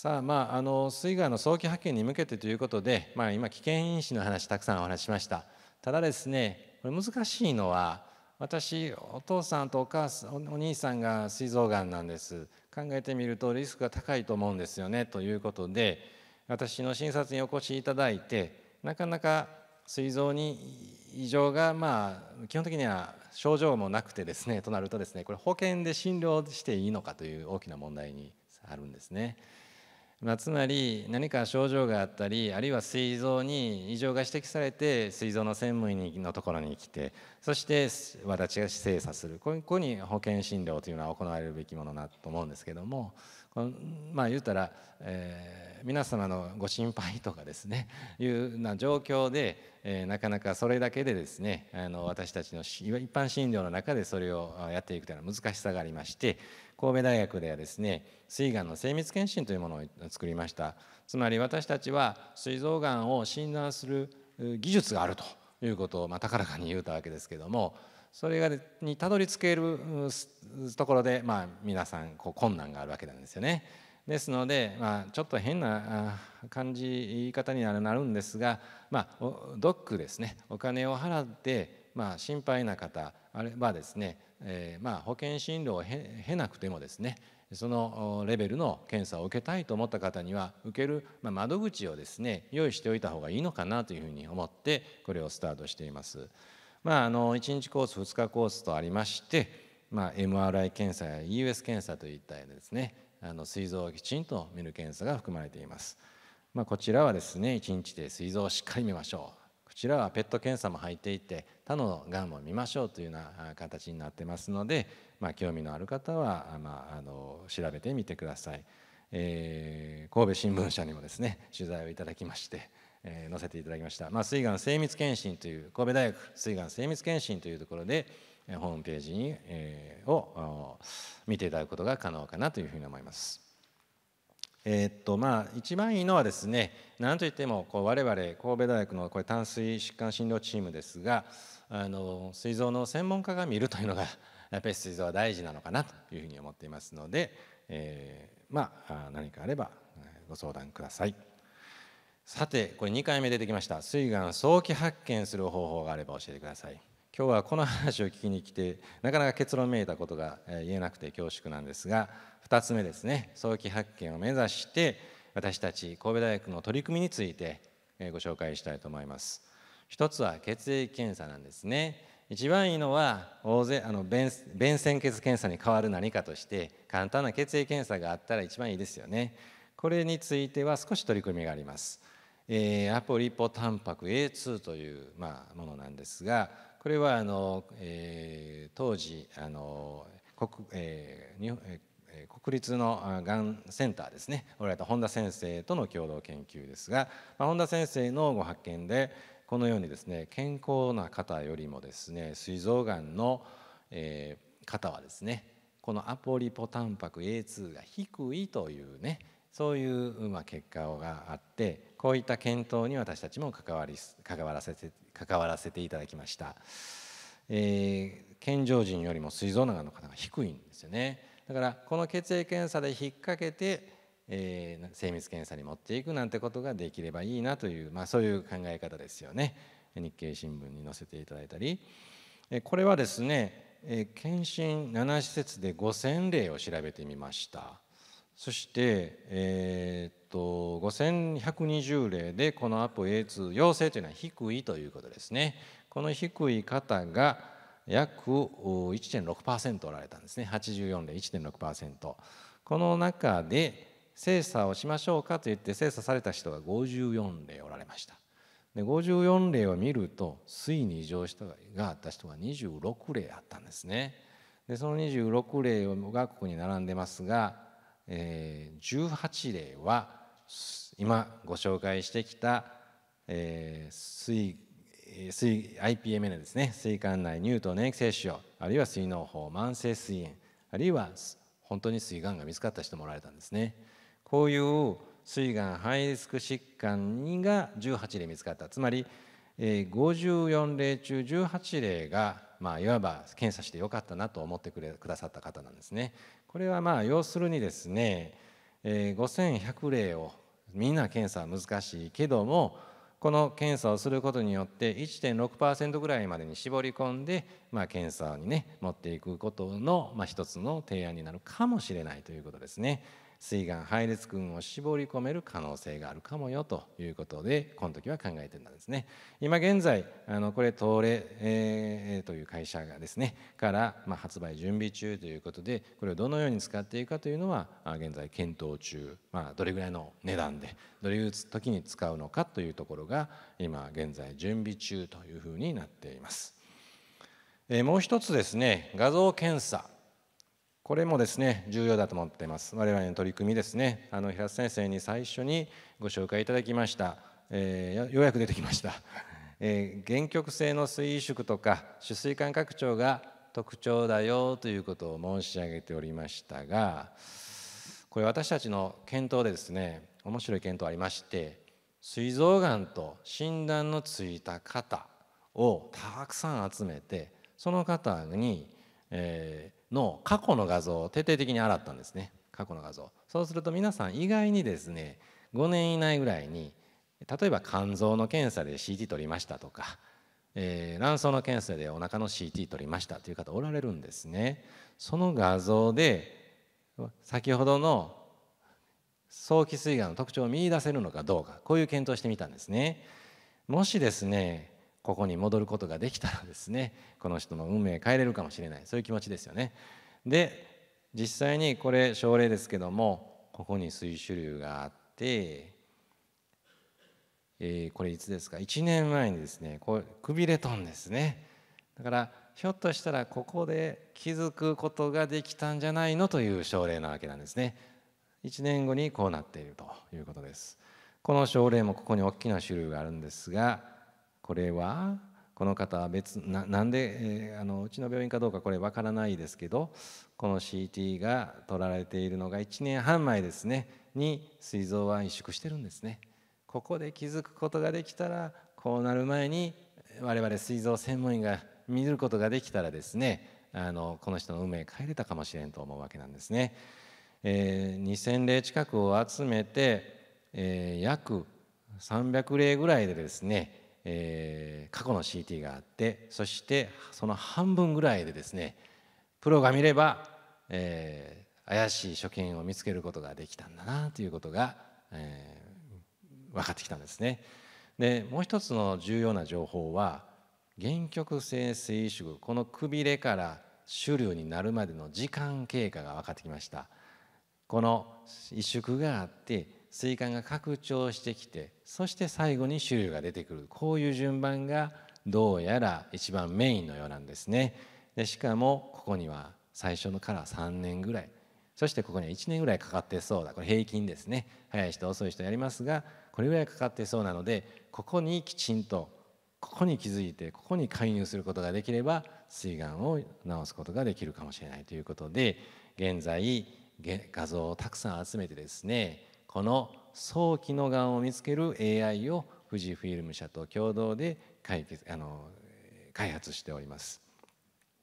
さあ、まあ、あの水害の早期発見に向けてということで、まあ、今危険因子の話たくさんお話しましたただですねこれ難しいのは私お父さんとお母さんお兄さんが膵臓がんなんです考えてみるとリスクが高いと思うんですよねということで私の診察にお越しいただいてなかなか膵臓に異常がまあ基本的には症状もなくてですねとなるとですねこれ保険で診療していいのかという大きな問題にあるんですね。まあ、つまり何か症状があったりあるいは膵臓に異常が指摘されて膵臓の専務医のところに来てそして私が精査するここに保険診療というのは行われるべきものだと思うんですけどもまあ言うたら、えー、皆様のご心配とかですねいうな状況で、えー、なかなかそれだけでですねあの私たちの一般診療の中でそれをやっていくというのは難しさがありまして神戸大学ではですね膵がんの精密検診というものを作りましたつまり私たちは膵臓がんを診断する技術があるということを、まあ、高らかに言うたわけですけどもそれがにたどり着けるところで、まあ、皆さんこう困難があるわけなんですよね。ですので、まあ、ちょっと変な感じ言い方になるんですが、まあ、ドックですねお金を払って、まあ、心配な方あればですねえー、まあ、保険診療を経なくてもですねそのレベルの検査を受けたいと思った方には受ける、まあ、窓口をですね用意しておいた方がいいのかなというふうに思ってこれをスタートしています。まあ、あの1日コース2日コースとありまして、まあ、MRI 検査や EUS 検査といったですねあの膵臓をきちんと見る検査が含まれています。まあ、こちらはですね1日で膵臓をしっかり見ましょう白はペット検査も入っていて他のがんも見ましょうというような形になってますので、まあ、興味のある方は、まあ、あの調べてみてください、えー、神戸新聞社にもですね取材をいただきまして、えー、載せていただきました、まあ、膵がん精密検診という神戸大学膵がん精密検診というところでホームページに、えー、を見ていただくことが可能かなというふうに思います。えー、っとまあ、一番いいのはですね何といってもこう我々神戸大学のこれ炭水疾患診療チームですがあの膵臓の専門家が見るというのが *laughs* やっぱり膵臓は大事なのかなというふうに思っていますので、えー、まあ何かあればご相談ください。さてこれ2回目出てきました膵がん早期発見する方法があれば教えてください。今日はこの話を聞きに来てなかなか結論めいたことが言えなくて恐縮なんですが。2つ目ですね早期発見を目指して私たち神戸大学の取り組みについてご紹介したいと思います一つは血液検査なんですね一番いいのは大勢あの便便潜血検査に代わる何かとして簡単な血液検査があったら一番いいですよねこれについては少し取り組みがあります、えー、アポリポタンパク A2 という、まあ、ものなんですがこれはあの、えー、当時あの国、えー、国立のがんセンターですねおられた本田先生との共同研究ですが、まあ、本田先生のご発見でこのようにですね健康な方よりもですね膵臓がんの、えー、方はですねこのアポリポタンパク A2 が低いというねそういう、まあ、結果があってこういった検討に私たちも関わり関わらせて関わらせていただきました、えー、健常人よりも膵臓がんの方が低いんですよねだからこの血液検査で引っ掛けて、えー、精密検査に持っていくなんてことができればいいなという、まあ、そういう考え方ですよね日経新聞に載せていただいたりこれはですね検診7施設で5,000例を調べてみましたそして、えー、っと5,120例でこのアポ A2 陽性というのは低いということですねこの低い方が約1.6%おられたんですね84例1.6%この中で精査をしましょうかと言って精査された人が54例おられましたで54例を見ると水に異常したがあった人が26例あったんですねでその26例がここに並んでますが、えー、18例は今ご紹介してきた、えー、水位水 IPMN ですね水管内乳頭粘液摂取あるいは膵脳胞慢性膵炎あるいは本当に膵がんが見つかった人もおられたんですねこういう膵がんハイリスク疾患が18例見つかったつまり54例中18例が、まあ、いわば検査してよかったなと思ってくれくださった方なんですね。これはまあ要するにですね、え5100例をみんな検査は難しいけどもこの検査をすることによって1.6%ぐらいまでに絞り込んで、まあ、検査にね持っていくことの、まあ、一つの提案になるかもしれないということですね。膵がん配列群を絞り込める可能性があるかもよということでこの時は考えてたんですね今現在あのこれ東レ、えー、という会社がですねから、ま発売準備中ということでこれをどのように使っていくかというのは現在検討中、まあ、どれぐらいの値段でどらいう時に使うのかというところが今現在準備中というふうになっています。もう一つですね画像検査これもですね重要だと思っています我々の取り組みですねあの平瀬先生に最初にご紹介いただきました、えー、ようやく出てきました、*laughs* えー、原性の水移縮とか取水管拡張が特徴だよということを申し上げておりましたがこれ私たちの検討でですね面白い検討ありまして膵臓がんと診断のついた方をたくさん集めてその方に、えー、の過去の画像を徹底的に洗ったんですね過去の画像そうすると皆さん意外にですね5年以内ぐらいに例えば肝臓の検査で CT 取りましたとか、えー、卵巣の検査でお腹の CT 取りましたという方おられるんですねその画像で先ほどの早期膵がんの特徴を見いだせるのかどうかこういう検討してみたんですねもしですねここに戻ることができたらですねこの人の運命変えれるかもしれないそういう気持ちですよね。で実際にこれ症例ですけどもここに水種流があって、えー、これいつですか1年前にですねこうくびれとんですね。だからひょっとしたらここで気づくことができたんじゃないのという症例なわけなんですね。1年後にこうなっているということです。この症例もここに大きな種類があるんですがこれはこの方は別なんで、えー、あのうちの病院かどうかこれわからないですけどこの CT が取られているのが1年半前ですねに膵臓は萎縮してるんですねここで気づくことができたらこうなる前に我々膵臓専門医が見ることができたらですねあのこの人の運命変えれたかもしれんと思うわけなんですね、えー、2,000例近くを集めて、えー、約300例ぐらいでですねえー、過去の CT があってそしてその半分ぐらいでですねプロが見れば、えー、怪しい所見を見つけることができたんだなということが、えー、分かってきたんですね。でもう一つの重要な情報は原曲性水萎このくびれから主流になるまでの時間経過が分かってきました。この萎縮があって水管が拡張してきてそして最後に種類が出てくるこういう順番がどうやら一番メインのようなんですねでしかもここには最初のから3年ぐらいそしてここには1年ぐらいかかってそうだこれ平均ですね早い人遅い人やりますがこれぐらいかかってそうなのでここにきちんとここに気づいてここに介入することができれば膵がんを治すことができるかもしれないということで現在画像をたくさん集めてですねこの早期のがんを見つける AI を富士フィルム社と共同で解決あの開発しております。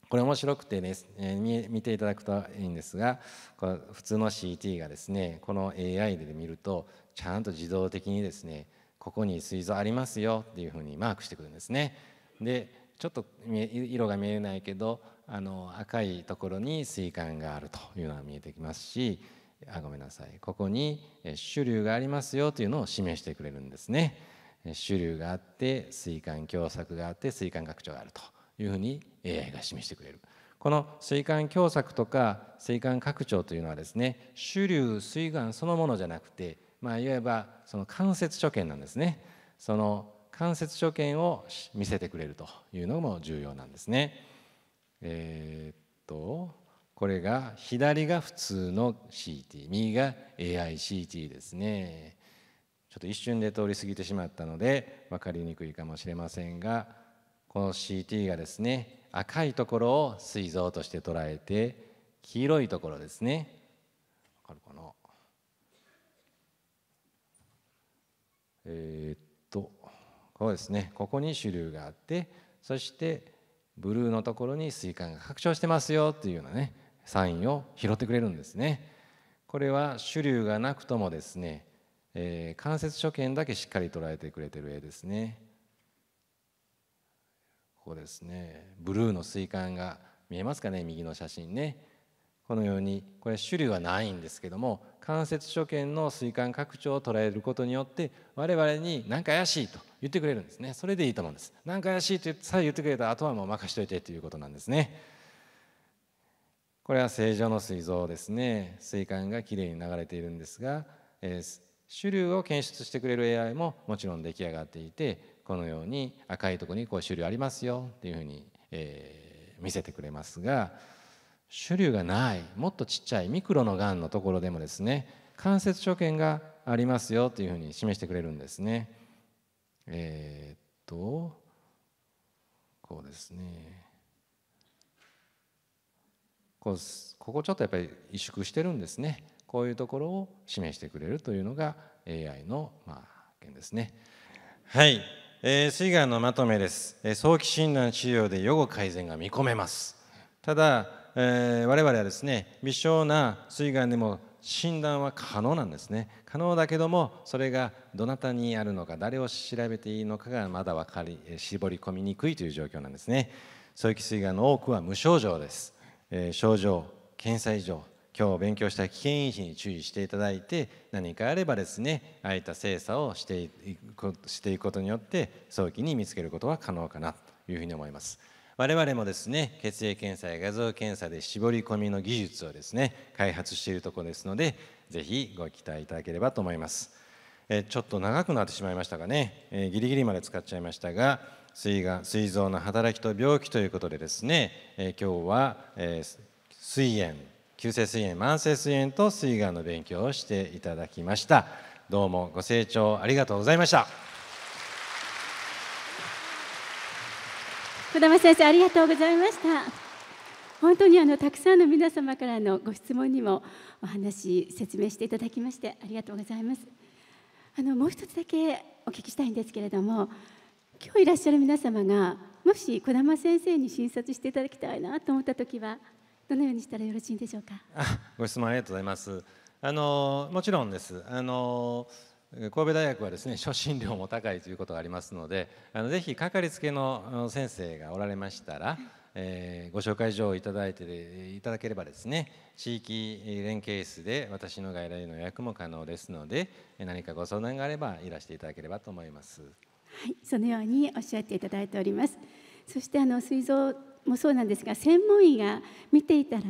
これ面白くてね、えー、見ていただくといいんですがこ普通の CT がですねこの AI で見るとちゃんと自動的にですねここに膵臓ありますよっていうふうにマークしてくるんですね。でちょっと色が見えないけどあの赤いところに膵管があるというのが見えてきますしあごめんなさいここに主流がありますよというのを示してくれるんですね主流があって水管狭窄があって水管拡張があるというふうに AI が示してくれるこの水管狭窄とか水管拡張というのはですね主流水管そのものじゃなくてまあいわばその間接所見なんですねその間接所見を見せてくれるというのも重要なんですねえー、っとこれが左が普通の CT 右が AICT ですねちょっと一瞬で通り過ぎてしまったので分かりにくいかもしれませんがこの CT がですね赤いところを膵臓として捉えて黄色いところですね分かるかなえー、っとこうですねここに主流があってそしてブルーのところに膵管が拡張してますよっていうようなねサインを拾ってくれるんですねこれは主流がなくともですね、えー、間接所見だけしっかり捉えてくれてる絵ですねここですねブルーの水管が見えますかね右の写真ねこのようにこれ種類はないんですけども間接所見の水管拡張を捉えることによって我々に何か怪しいと言ってくれるんですねそれでいいと思うんです何か怪しいとさえ言ってくれたあとはもう任しといてということなんですね。これは正常の膵臓ですね膵管がきれいに流れているんですが、えー、種類を検出してくれる AI ももちろん出来上がっていてこのように赤いとこにこう種類ありますよっていうふうに、えー、見せてくれますが種類がないもっとちっちゃいミクロのがんのところでもですね関節所見がありますよというふうに示してくれるんですね。えー、っとこうですねこうここちょっとやっぱり萎縮してるんですねこういうところを示してくれるというのが AI のまあ件ですねはい、えー、水がんのまとめです、えー、早期診断治療で予後改善が見込めますただ、えー、我々はですね微小な水がんでも診断は可能なんですね可能だけどもそれがどなたにあるのか誰を調べていいのかがまだ分かり絞り込みにくいという状況なんですね早期水がんの多くは無症状ですえ症状検査異常今日勉強した危険因子に注意していただいて何かあればですねああいった精査をしていくしていくことによって早期に見つけることは可能かなというふうに思います。我々もですね血液検査や画像検査で絞り込みの技術をですね開発しているところですのでぜひご期待いただければと思います。えちょっと長くなってしまいましたがね、えギリギリまで使っちゃいましたが膵が膵臓の働きと病気ということでですね、え今日は、えー、膵炎急性膵炎慢性膵炎と膵がんの勉強をしていただきましたどうもご清聴ありがとうございました児玉先生ありがとうございました本当にあのたくさんの皆様からのご質問にもお話説明していただきましてありがとうございますあのもう一つだけお聞きしたいんですけれども今日いらっしゃる皆様がもし児玉先生に診察していただきたいなと思った時はどのようにしたらよろしいんでしょうかご質問ありがとうございますあのもちろんですあの神戸大学はですね初診料も高いということがありますのであのぜひかかりつけの先生がおられましたら、えー、ご紹介状をいただいていただければですね地域連携室で私の外来の予約も可能ですので何かご相談があればいらしていただければと思います。はい、そのようにおっしゃっていただいておりますそしてあの膵臓もそうなんですが専門医が見ていたら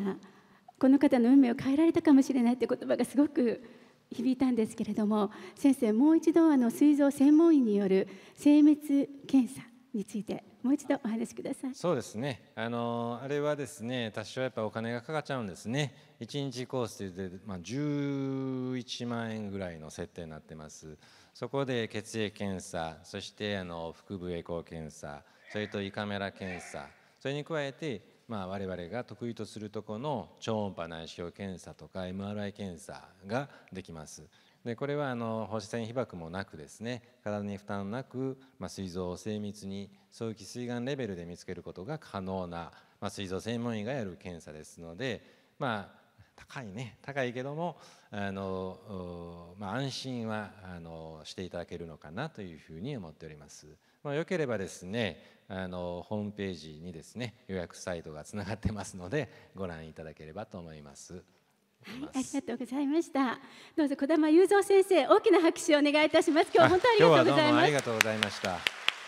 この方の運命を変えられたかもしれないという言葉がすごく響いたんですけれども先生もう一度あの膵臓専門医による精密検査についてもう一度お話しくださいそうですねあのあれはですね多少やっぱお金がかかっちゃうんですね1日コースで、まあ、11万円ぐらいの設定になってますそこで血液検査そしてあの腹部エコー検査それと胃カメラ検査それに加えて、まあ、我々が得意とするとこの超音波内視鏡検査とか MRI 検査ができます。でこれはあの放射線被曝もなくですね体に負担なく、まあ、膵臓を精密に早期膵がんレベルで見つけることが可能な、まあ、膵臓専門医がやる検査ですのでまあ高いね高いけどもあの、まあ、安心はあのしていただけるのかなというふうに思っております。まあ、よければですねあのホームページにですね予約サイトがつながってますのでご覧いただければと思います。はい、ありがとうございました。どうぞ小玉雄三先生、大きな拍手をお願いいたします。今日は本当にありがとうございました。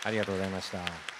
ありがとうございました。ありがとうございました。